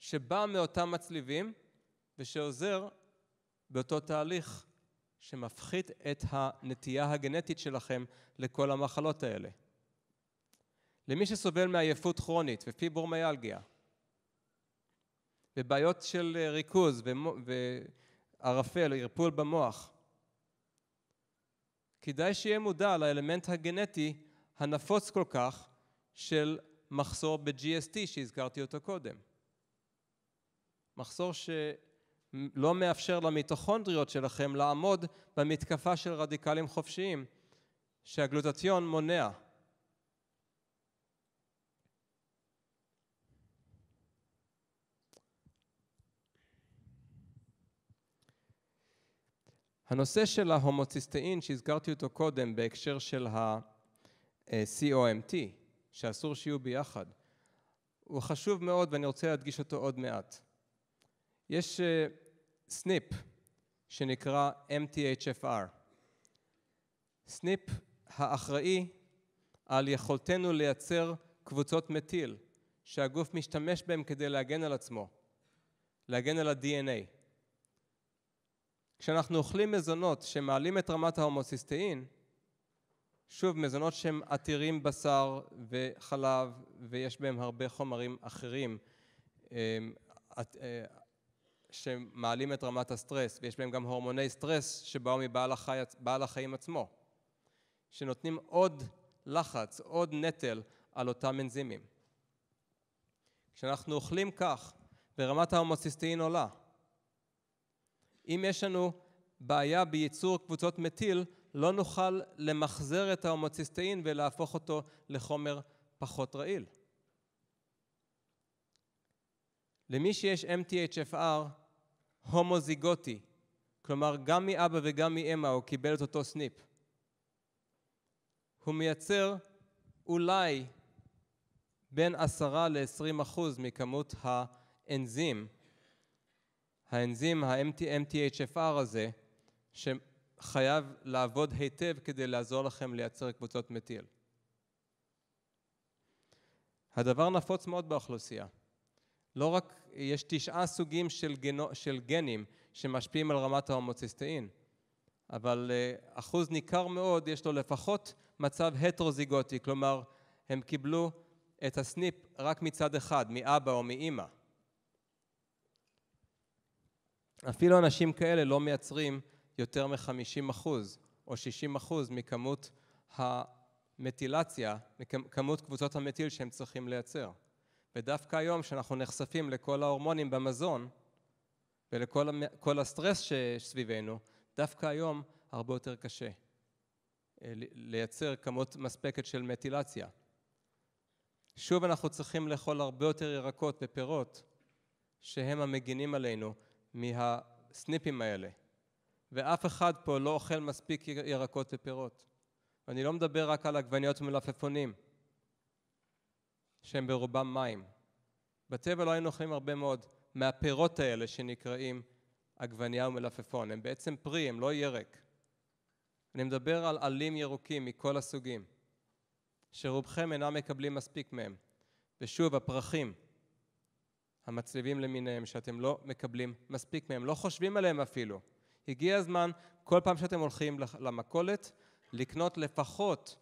שבא מאותם מצליבים ושעוזר באותו תהליך שמפחית את הנטייה הגנטית שלכם לכל המחלות האלה. למי שסובל מעייפות כרונית ופיברומיאלגיה ובעיות של ריכוז וערפל, ערפול במוח, כדאי שיהיה מודע לאלמנט הגנטי הנפוץ כל כך של מחסור ב-GST שהזכרתי אותו קודם. מחסור ש... לא מאפשר למיטוכונדריות שלכם לעמוד במתקפה של רדיקלים חופשיים שהגלוטציון מונע. הנושא של ההומוציסטאין שהזכרתי אותו קודם בהקשר של ה-COMT, שאסור שיהיו ביחד, הוא חשוב מאוד ואני רוצה להדגיש אותו עוד מעט. יש אה, סניפ שנקרא MTHFR. סניפ האחראי על יכולתנו לייצר קבוצות מטיל שהגוף משתמש בהם כדי להגן על עצמו, להגן על ה-DNA. כשאנחנו אוכלים מזונות שמעלים את רמת ההומוסיסטאין, שוב, מזונות שהם עתירים בשר וחלב ויש בהם הרבה חומרים אחרים, אה, אה, שמעלים את רמת הסטרס, ויש בהם גם הורמוני סטרס שבאו מבעל החי, החיים עצמו, שנותנים עוד לחץ, עוד נטל על אותם אנזימים. כשאנחנו אוכלים כך, ורמת ההומוסיסטין עולה. אם יש לנו בעיה בייצור קבוצות מטיל, לא נוכל למחזר את ההומוציסטאין ולהפוך אותו לחומר פחות רעיל. למי שיש MTHFR, הומוזיגוטי, כלומר גם מאבא וגם מאמא הוא קיבל את אותו סניפ. הוא מייצר אולי בין עשרה ל-20 אחוז מכמות האנזים, האנזים ה-MTHFR הזה, שחייב לעבוד היטב כדי לעזור לכם לייצר קבוצות מתיל. הדבר נפוץ מאוד באוכלוסייה. לא רק יש תשעה סוגים של, גנו, של גנים שמשפיעים על רמת ההומוציסטאין, אבל אה, אחוז ניכר מאוד יש לו לפחות מצב הטרוזיגוטי, כלומר הם קיבלו את הסניפ רק מצד אחד, מאבא או מאימא. אפילו אנשים כאלה לא מייצרים יותר מ-50% או 60% מכמות המטילציה, מכמות קבוצות המטיל שהם צריכים לייצר. ודווקא היום שאנחנו נחשפים לכל ההורמונים במזון ולכל הסטרס שסביבנו, דווקא היום הרבה יותר קשה אה, לייצר כמות מספקת של מטילציה. שוב אנחנו צריכים לאכול הרבה יותר ירקות ופירות שהם המגינים עלינו מהסניפים האלה. ואף אחד פה לא אוכל מספיק ירקות ופירות. ואני לא מדבר רק על עגבניות ומלפפונים, שהם ברובם מים. בטבע לא היינו אוכלים הרבה מאוד מהפירות האלה שנקראים עגבנייה ומלפפון. הם בעצם פרי, הם לא ירק. אני מדבר על עלים ירוקים מכל הסוגים, שרובכם אינם מקבלים מספיק מהם. ושוב, הפרחים, המצליבים למיניהם, שאתם לא מקבלים מספיק מהם, לא חושבים עליהם אפילו. הגיע הזמן, כל פעם שאתם הולכים למכולת, לקנות לפחות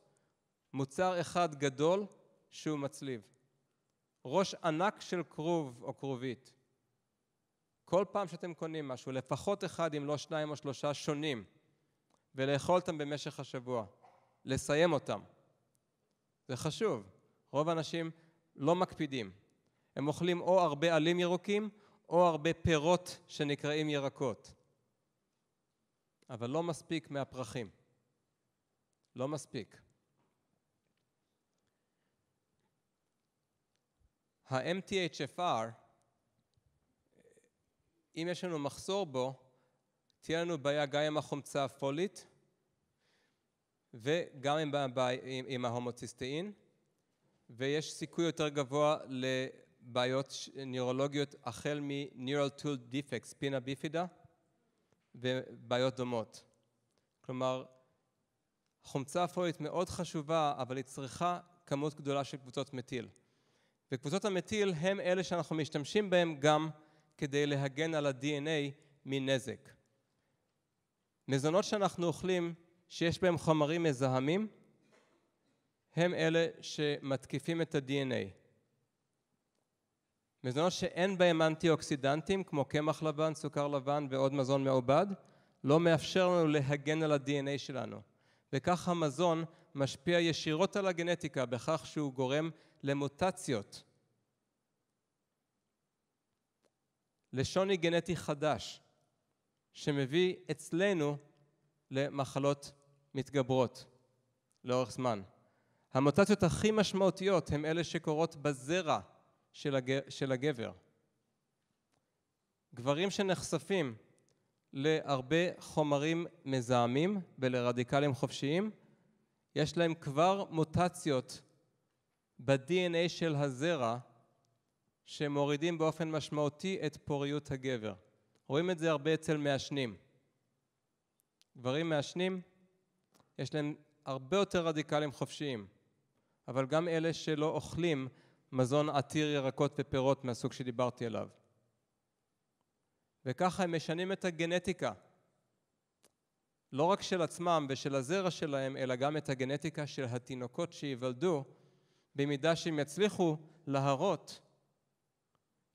מוצר אחד גדול שהוא מצליב. ראש ענק של כרוב או כרובית. כל פעם שאתם קונים משהו, לפחות אחד אם לא שניים או שלושה שונים, ולאכול אותם במשך השבוע, לסיים אותם. זה חשוב. רוב האנשים לא מקפידים. הם אוכלים או הרבה עלים ירוקים, או הרבה פירות שנקראים ירקות. אבל לא מספיק מהפרחים. לא מספיק. ה-MTHFR, אם יש לנו מחסור בו, תהיה לנו בעיה גם עם החומצה הפולית וגם עם, עם, עם ההומוציסטאין, ויש סיכוי יותר גבוה לבעיות נוירולוגיות החל מ-Neural Tool Defects, פינה ביפידה, ובעיות דומות. כלומר, חומצה הפולית מאוד חשובה, אבל היא צריכה כמות גדולה של קבוצות מטיל. וקבוצות המטיל הם אלה שאנחנו משתמשים בהם גם כדי להגן על ה-DNA מנזק. מזונות שאנחנו אוכלים שיש בהם חומרים מזהמים הם אלה שמתקיפים את ה-DNA. מזונות שאין בהם אנטי-אוקסידנטים כמו קמח לבן, סוכר לבן ועוד מזון מעובד לא מאפשר לנו להגן על ה-DNA שלנו וכך המזון משפיע ישירות על הגנטיקה בכך שהוא גורם למוטציות, לשוני גנטי חדש, שמביא אצלנו למחלות מתגברות לאורך זמן. המוטציות הכי משמעותיות הן אלה שקורות בזרע של, הג... של הגבר. גברים שנחשפים להרבה חומרים מזהמים ולרדיקלים חופשיים, יש להם כבר מוטציות ב-DNA של הזרע שמורידים באופן משמעותי את פוריות הגבר. רואים את זה הרבה אצל מעשנים. גברים מעשנים, יש להם הרבה יותר רדיקלים חופשיים, אבל גם אלה שלא אוכלים מזון עתיר ירקות ופירות מהסוג שדיברתי עליו. וככה הם משנים את הגנטיקה, לא רק של עצמם ושל הזרע שלהם, אלא גם את הגנטיקה של התינוקות שייוולדו במידה שהם יצליחו להרות,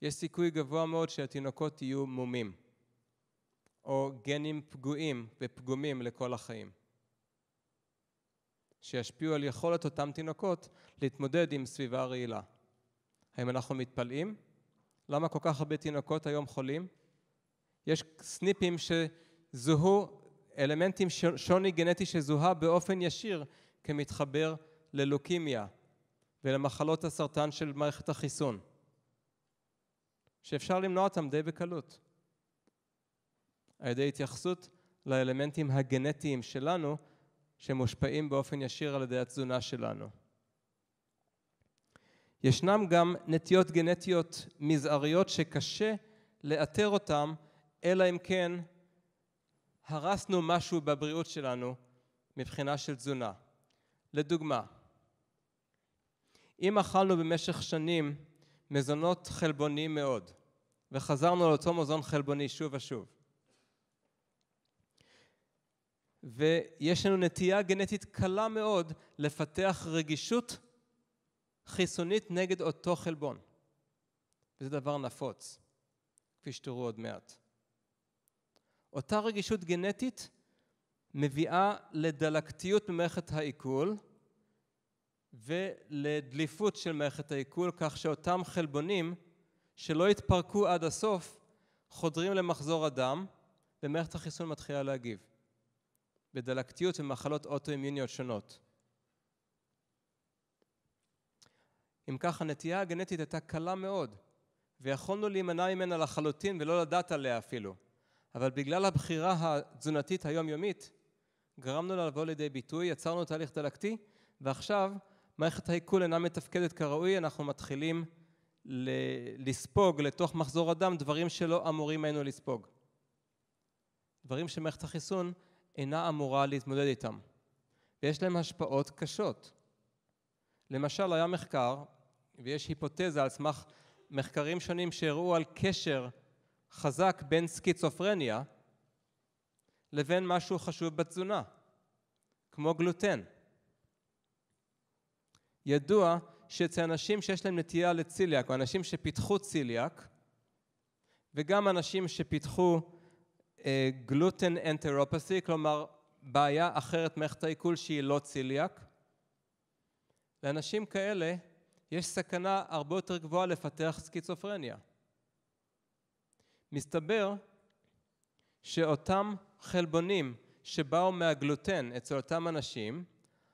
יש סיכוי גבוה מאוד שהתינוקות יהיו מומים, או גנים פגועים ופגומים לכל החיים, שישפיעו על יכולת אותם תינוקות להתמודד עם סביבה רעילה. האם אנחנו מתפלאים? למה כל כך הרבה תינוקות היום חולים? יש סניפים שזוהו אלמנטים שוני גנטי שזוהה באופן ישיר כמתחבר ללוקימיה, ולמחלות הסרטן של מערכת החיסון, שאפשר למנוע אותם די בקלות, על ידי התייחסות לאלמנטים הגנטיים שלנו, שמושפעים באופן ישיר על ידי התזונה שלנו. ישנם גם נטיות גנטיות מזעריות שקשה לאתר אותן, אלא אם כן הרסנו משהו בבריאות שלנו מבחינה של תזונה. לדוגמה, אם אכלנו במשך שנים מזונות חלבוניים מאוד, וחזרנו לאותו מזון חלבוני שוב ושוב, ויש לנו נטייה גנטית קלה מאוד לפתח רגישות חיסונית נגד אותו חלבון. וזה דבר נפוץ, כפי שתראו עוד מעט. אותה רגישות גנטית מביאה לדלקתיות במערכת העיכול, ולדליפות של מערכת העיכול, כך שאותם חלבונים שלא התפרקו עד הסוף חודרים למחזור הדם ומערכת החיסון מתחילה להגיב בדלקתיות ומחלות אוטואימיוניות שונות. אם כך, הנטייה הגנטית הייתה קלה מאוד ויכולנו להימנע ממנה לחלוטין ולא לדעת עליה אפילו, אבל בגלל הבחירה התזונתית היומיומית גרמנו לה לבוא לידי ביטוי, יצרנו תהליך דלקתי ועכשיו מערכת העיכול אינה מתפקדת כראוי, אנחנו מתחילים לספוג לתוך מחזור הדם דברים שלא אמורים היינו לספוג. דברים שמערכת החיסון אינה אמורה להתמודד איתם, ויש להם השפעות קשות. למשל, היה מחקר, ויש היפותזה על סמך מחקרים שונים שהראו על קשר חזק בין סקיצופרניה לבין משהו חשוב בתזונה, כמו גלוטן. ידוע שאצל אנשים שיש להם נטייה לציליאק, או אנשים שפיתחו ציליאק, וגם אנשים שפיתחו אה, גלוטן אנטרופסי, כלומר בעיה אחרת מערכת העיכול שהיא לא ציליאק, לאנשים כאלה יש סכנה הרבה יותר גבוהה לפתח סקיצופרניה. מסתבר שאותם חלבונים שבאו מהגלוטן אצל אותם אנשים,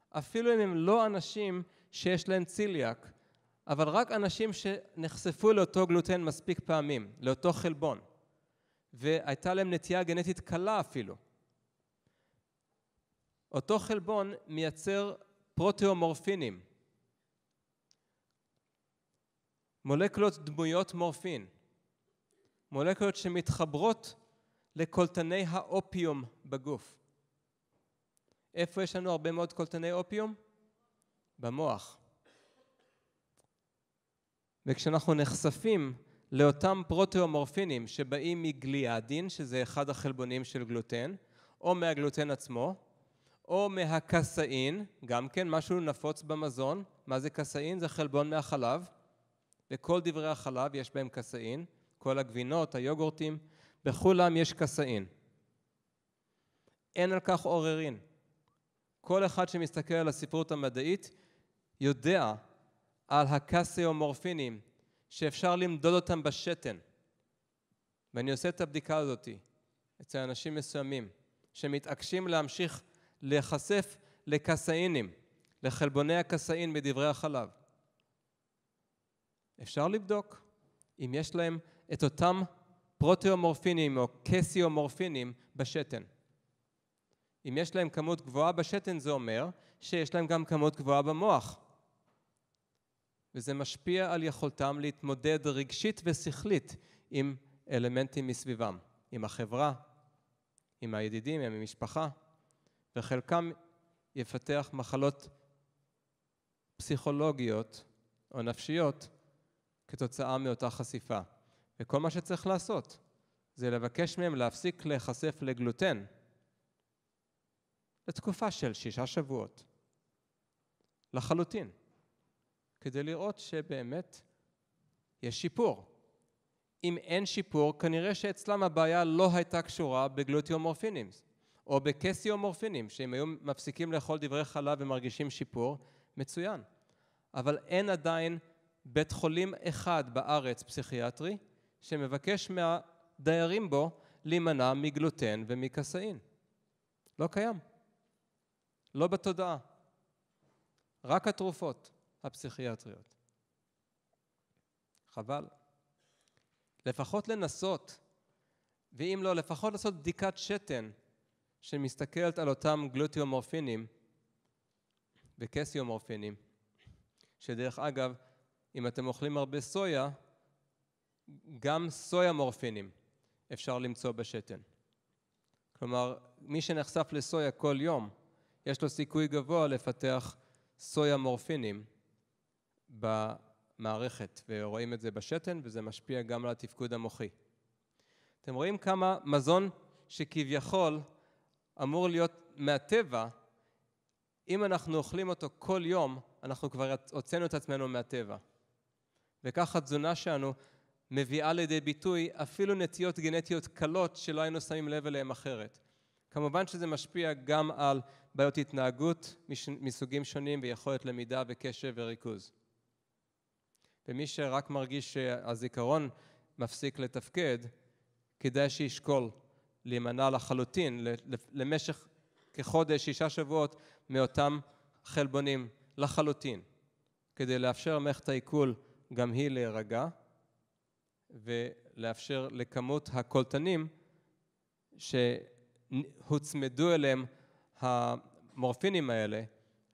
אפילו אם הם לא אנשים שיש להם ציליאק, אבל רק אנשים שנחשפו לאותו גלוטן מספיק פעמים, לאותו חלבון, והייתה להם נטייה גנטית קלה אפילו. אותו חלבון מייצר פרוטיומורפינים, מולקולות דמויות מורפין, מולקולות שמתחברות לקולטני האופיום בגוף. איפה יש לנו הרבה מאוד קולטני אופיום? במוח. וכשאנחנו נחשפים לאותם פרוטאומורפינים שבאים מגליאדין, שזה אחד החלבונים של גלוטן, או מהגלוטן עצמו, או מהקסאין, גם כן משהו נפוץ במזון. מה זה קסאין? זה חלבון מהחלב. בכל דברי החלב יש בהם קסאין, כל הגבינות, היוגורטים, בכולם יש קסאין. אין על כך עוררין. כל אחד שמסתכל על הספרות המדעית יודע על הקסיומורפינים שאפשר למדוד אותם בשתן. ואני עושה את הבדיקה הזאת אצל אנשים מסוימים שמתעקשים להמשיך להיחשף לקסאינים, לחלבוני הקסאין בדברי החלב. אפשר לבדוק אם יש להם את אותם פרוטיומורפינים או קסיומורפינים בשתן. אם יש להם כמות גבוהה בשתן זה אומר שיש להם גם כמות גבוהה במוח. וזה משפיע על יכולתם להתמודד רגשית ושכלית עם אלמנטים מסביבם, עם החברה, עם הידידים, עם המשפחה, וחלקם יפתח מחלות פסיכולוגיות או נפשיות כתוצאה מאותה חשיפה. וכל מה שצריך לעשות זה לבקש מהם להפסיק להיחשף לגלוטן לתקופה של שישה שבועות. לחלוטין. כדי לראות שבאמת יש שיפור. אם אין שיפור, כנראה שאצלם הבעיה לא הייתה קשורה בגלוטיומורפינים או בקסיומורפינים, שאם היו מפסיקים לאכול דברי חלב ומרגישים שיפור, מצוין. אבל אין עדיין בית חולים אחד בארץ פסיכיאטרי שמבקש מהדיירים בו להימנע מגלוטן ומקסאין. לא קיים. לא בתודעה. רק התרופות. הפסיכיאטריות. חבל. לפחות לנסות, ואם לא, לפחות לעשות בדיקת שתן שמסתכלת על אותם גלוטיומורפינים וקסיומורפינים, שדרך אגב, אם אתם אוכלים הרבה סויה, גם סויה מורפינים אפשר למצוא בשתן. כלומר, מי שנחשף לסויה כל יום, יש לו סיכוי גבוה לפתח סויה מורפינים במערכת, ורואים את זה בשתן, וזה משפיע גם על התפקוד המוחי. אתם רואים כמה מזון שכביכול אמור להיות מהטבע, אם אנחנו אוכלים אותו כל יום, אנחנו כבר הוצאנו את עצמנו מהטבע. וכך התזונה שלנו מביאה לידי ביטוי אפילו נטיות גנטיות קלות שלא היינו שמים לב אליהן אחרת. כמובן שזה משפיע גם על בעיות התנהגות מסוגים שונים ויכולת למידה וקשב וריכוז. ומי שרק מרגיש שהזיכרון מפסיק לתפקד, כדאי שישקול להימנע לחלוטין למשך כחודש, שישה שבועות, מאותם חלבונים לחלוטין, כדי לאפשר למערכת העיכול גם היא להירגע, ולאפשר לכמות הקולטנים שהוצמדו אליהם המורפינים האלה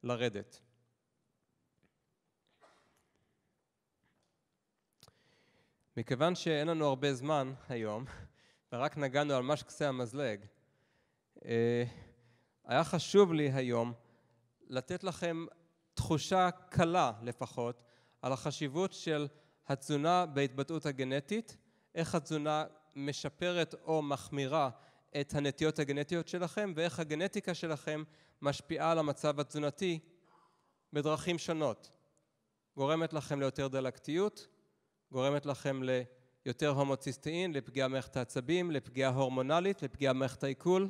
לרדת. מכיוון שאין לנו הרבה זמן היום, ורק נגענו על ממש קצה המזלג, אה, היה חשוב לי היום לתת לכם תחושה קלה לפחות על החשיבות של התזונה בהתבטאות הגנטית, איך התזונה משפרת או מחמירה את הנטיות הגנטיות שלכם ואיך הגנטיקה שלכם משפיעה על המצב התזונתי בדרכים שונות. גורמת לכם ליותר דלקתיות, גורמת לכם ליותר הומוציסטאין, לפגיעה במערכת העצבים, לפגיעה הורמונלית, לפגיעה במערכת העיכול,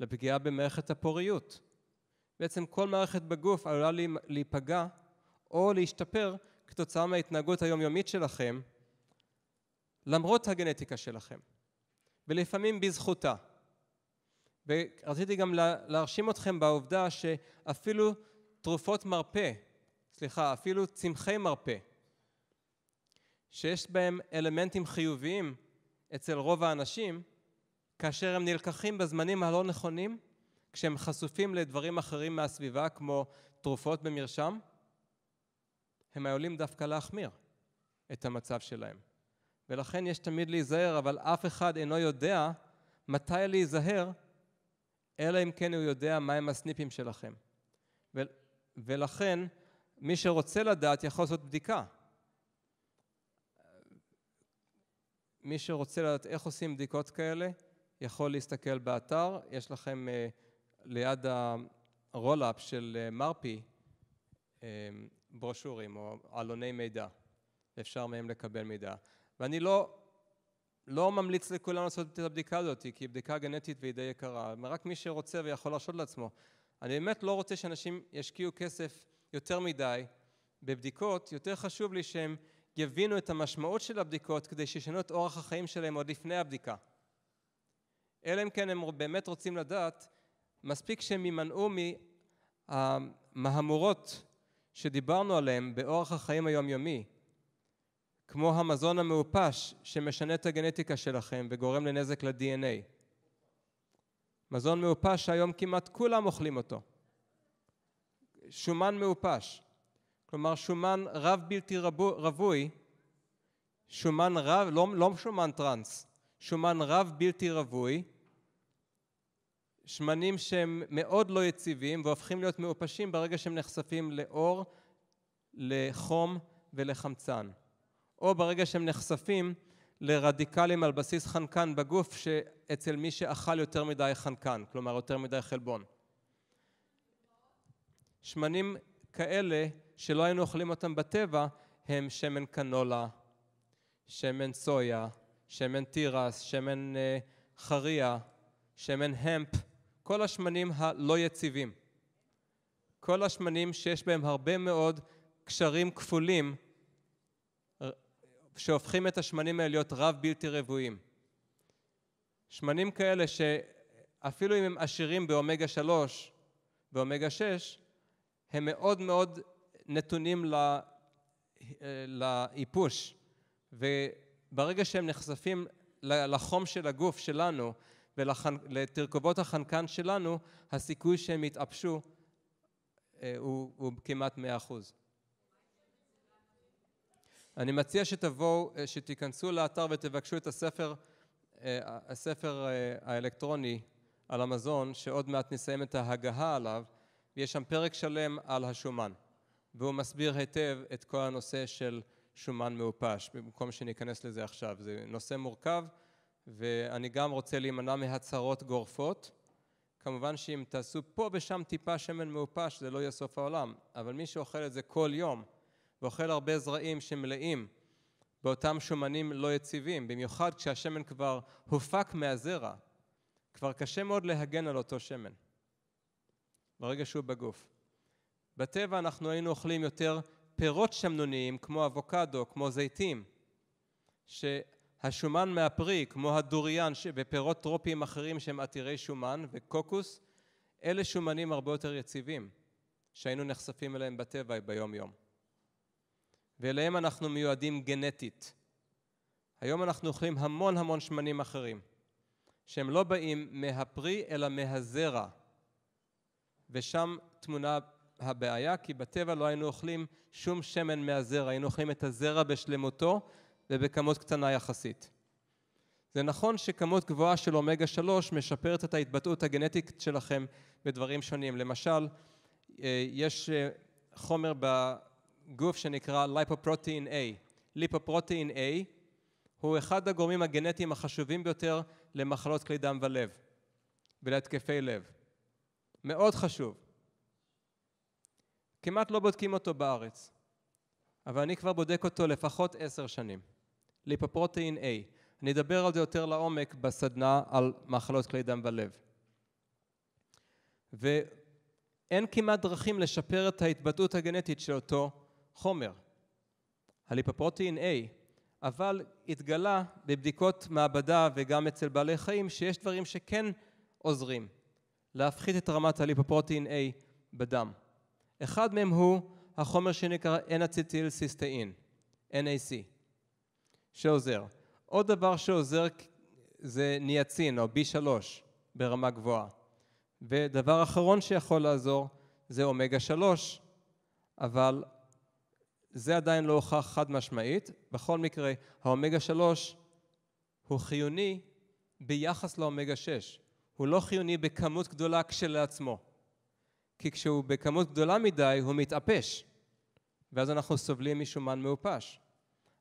לפגיעה במערכת הפוריות. בעצם כל מערכת בגוף עלולה להיפגע או להשתפר כתוצאה מההתנהגות היומיומית שלכם, למרות הגנטיקה שלכם, ולפעמים בזכותה. ורציתי גם להרשים אתכם בעובדה שאפילו תרופות מרפא, סליחה, אפילו צמחי מרפא, שיש בהם אלמנטים חיוביים אצל רוב האנשים, כאשר הם נלקחים בזמנים הלא נכונים, כשהם חשופים לדברים אחרים מהסביבה, כמו תרופות במרשם, הם עלולים דווקא להחמיר את המצב שלהם. ולכן יש תמיד להיזהר, אבל אף אחד אינו יודע מתי להיזהר, אלא אם כן הוא יודע מהם הסניפים שלכם. ו- ולכן, מי שרוצה לדעת יכול לעשות בדיקה. מי שרוצה לדעת איך עושים בדיקות כאלה, יכול להסתכל באתר. יש לכם uh, ליד הרולאפ של uh, מרפי uh, אה, ברושורים או עלוני מידע. אפשר מהם לקבל מידע. ואני לא, לא ממליץ לכולם לעשות את הבדיקה הזאת, כי היא בדיקה גנטית והיא די יקרה. רק מי שרוצה ויכול להרשות לעצמו. אני באמת לא רוצה שאנשים ישקיעו כסף יותר מדי בבדיקות, יותר חשוב לי שהם יבינו את המשמעות של הבדיקות כדי שישנו את אורח החיים שלהם עוד לפני הבדיקה. אלא אם כן הם באמת רוצים לדעת, מספיק שהם יימנעו מהמהמורות אה, שדיברנו עליהן באורח החיים היומיומי, כמו המזון המעופש שמשנה את הגנטיקה שלכם וגורם לנזק ל-DNA. מזון מעופש שהיום כמעט כולם אוכלים אותו. שומן מעופש. כלומר שומן רב בלתי רבו, רווי, שומן רב, לא, לא שומן טרנס, שומן רב בלתי רווי, שמנים שהם מאוד לא יציבים והופכים להיות מעופשים ברגע שהם נחשפים לאור, לחום ולחמצן, או ברגע שהם נחשפים לרדיקלים על בסיס חנקן בגוף שאצל מי שאכל יותר מדי חנקן, כלומר יותר מדי חלבון. שמנים כאלה שלא היינו אוכלים אותם בטבע הם שמן קנולה, שמן סויה, שמן תירס, שמן uh, חריה, שמן המפ, כל השמנים הלא יציבים. כל השמנים שיש בהם הרבה מאוד קשרים כפולים שהופכים את השמנים האלה להיות רב בלתי רבועים. שמנים כאלה שאפילו אם הם עשירים באומגה 3, באומגה 6, הם מאוד מאוד נתונים לאיפוש, אה, וברגע שהם נחשפים לחום של הגוף שלנו ולתרכובות החנקן שלנו, הסיכוי שהם יתאפשו אה, הוא, הוא כמעט 100%. אני מציע שתבואו, אה, שתיכנסו לאתר ותבקשו את הספר, הספר האלקטרוני על המזון, שעוד מעט נסיים את ההגהה עליו, ויש שם פרק שלם על השומן. והוא מסביר היטב את כל הנושא של שומן מעופש, במקום שניכנס לזה עכשיו. זה נושא מורכב, ואני גם רוצה להימנע מהצהרות גורפות. כמובן שאם תעשו פה ושם טיפה שמן מעופש, זה לא יהיה סוף העולם. אבל מי שאוכל את זה כל יום, ואוכל הרבה זרעים שמלאים באותם שומנים לא יציבים, במיוחד כשהשמן כבר הופק מהזרע, כבר קשה מאוד להגן על אותו שמן, ברגע שהוא בגוף. בטבע אנחנו היינו אוכלים יותר פירות שמנוניים כמו אבוקדו, כמו זיתים, שהשומן מהפרי, כמו הדוריאן ופירות טרופיים אחרים שהם עתירי שומן וקוקוס, אלה שומנים הרבה יותר יציבים שהיינו נחשפים אליהם בטבע ביום יום. ואליהם אנחנו מיועדים גנטית. היום אנחנו אוכלים המון המון שמנים אחרים, שהם לא באים מהפרי אלא מהזרע, ושם תמונה הבעיה, כי בטבע לא היינו אוכלים שום שמן מהזרע, היינו אוכלים את הזרע בשלמותו ובכמות קטנה יחסית. זה נכון שכמות גבוהה של אומגה 3 משפרת את ההתבטאות הגנטית שלכם בדברים שונים. למשל, אה, יש אה, חומר בגוף שנקרא ליפופרוטין A. ליפופרוטין A הוא אחד הגורמים הגנטיים החשובים ביותר למחלות כלי דם ולב ולהתקפי לב. מאוד חשוב. כמעט לא בודקים אותו בארץ, אבל אני כבר בודק אותו לפחות עשר שנים. ליפופרוטאין A. אני אדבר על זה יותר לעומק בסדנה על מחלות כלי דם ולב. ואין כמעט דרכים לשפר את ההתבטאות הגנטית של אותו חומר, הליפופרוטאין A, אבל התגלה בבדיקות מעבדה וגם אצל בעלי חיים שיש דברים שכן עוזרים להפחית את רמת הליפופרוטאין A בדם. אחד מהם הוא החומר שנקרא N-אצטילסיסטאין, NAC, שעוזר. עוד דבר שעוזר זה ניאצין או B3 ברמה גבוהה. ודבר אחרון שיכול לעזור זה אומגה 3, אבל זה עדיין לא הוכח חד משמעית. בכל מקרה, האומגה 3 הוא חיוני ביחס לאומגה 6. הוא לא חיוני בכמות גדולה כשלעצמו. כי כשהוא בכמות גדולה מדי הוא מתאפש, ואז אנחנו סובלים משומן מעופש.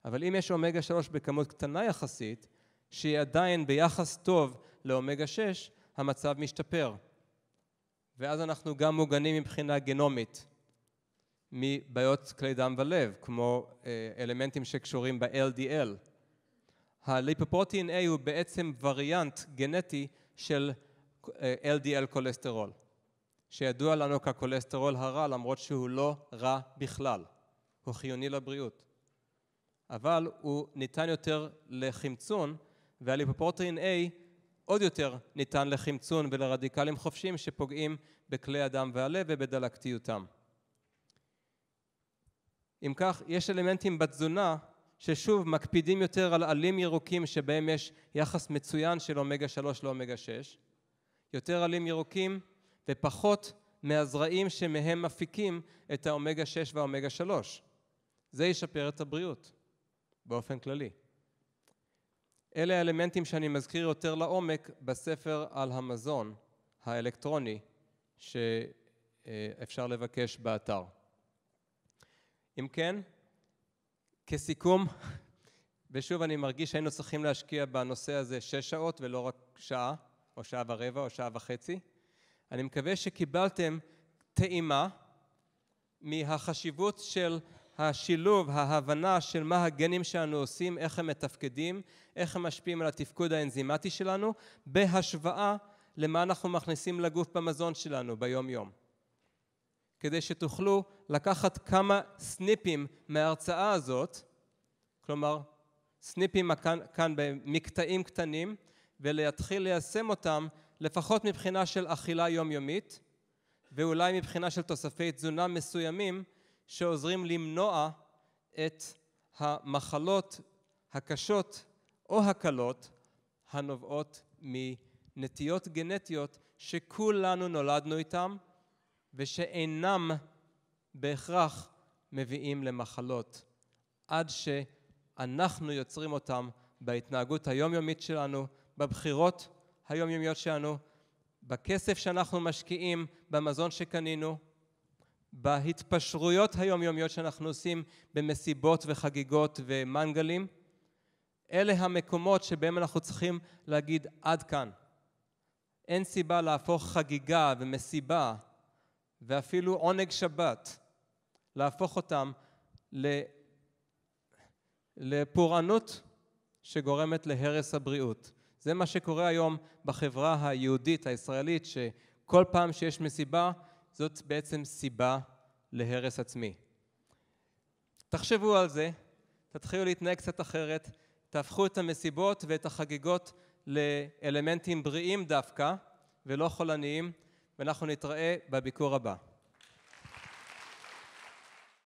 אבל אם יש אומגה 3 בכמות קטנה יחסית, שהיא עדיין ביחס טוב לאומגה 6, המצב משתפר. ואז אנחנו גם מוגנים מבחינה גנומית מבעיות כלי דם ולב, כמו אה, אלמנטים שקשורים ב-LDL. הליפופרוטין A הוא בעצם וריאנט גנטי של LDL אה, כולסטרול. שידוע לנו ככולסטרול הרע למרות שהוא לא רע בכלל, הוא חיוני לבריאות. אבל הוא ניתן יותר לחמצון, והליפופרוטין A עוד יותר ניתן לחמצון ולרדיקלים חופשיים שפוגעים בכלי הדם והלב ובדלקתיותם. אם כך, יש אלמנטים בתזונה ששוב מקפידים יותר על עלים ירוקים שבהם יש יחס מצוין של אומגה 3 לאומגה 6, יותר עלים ירוקים ופחות מהזרעים שמהם מפיקים את האומגה 6 והאומגה 3. זה ישפר את הבריאות באופן כללי. אלה האלמנטים שאני מזכיר יותר לעומק בספר על המזון האלקטרוני שאפשר לבקש באתר. אם כן, כסיכום, ושוב אני מרגיש שהיינו צריכים להשקיע בנושא הזה שש שעות ולא רק שעה או שעה ורבע או שעה וחצי. אני מקווה שקיבלתם טעימה מהחשיבות של השילוב, ההבנה של מה הגנים שאנו עושים, איך הם מתפקדים, איך הם משפיעים על התפקוד האנזימטי שלנו, בהשוואה למה אנחנו מכניסים לגוף במזון שלנו ביום יום. כדי שתוכלו לקחת כמה סניפים מההרצאה הזאת, כלומר סניפים כאן, כאן במקטעים קטנים, ולהתחיל ליישם אותם לפחות מבחינה של אכילה יומיומית, ואולי מבחינה של תוספי תזונה מסוימים שעוזרים למנוע את המחלות הקשות או הקלות הנובעות מנטיות גנטיות שכולנו נולדנו איתן ושאינם בהכרח מביאים למחלות עד שאנחנו יוצרים אותן בהתנהגות היומיומית שלנו, בבחירות היומיומיות שלנו, בכסף שאנחנו משקיעים, במזון שקנינו, בהתפשרויות היומיומיות שאנחנו עושים במסיבות וחגיגות ומנגלים. אלה המקומות שבהם אנחנו צריכים להגיד עד כאן. אין סיבה להפוך חגיגה ומסיבה ואפילו עונג שבת, להפוך אותם לפורענות שגורמת להרס הבריאות. זה מה שקורה היום בחברה היהודית הישראלית, שכל פעם שיש מסיבה, זאת בעצם סיבה להרס עצמי. תחשבו על זה, תתחילו להתנהג קצת אחרת, תהפכו את המסיבות ואת החגיגות לאלמנטים בריאים דווקא, ולא חולניים, ואנחנו נתראה בביקור הבא.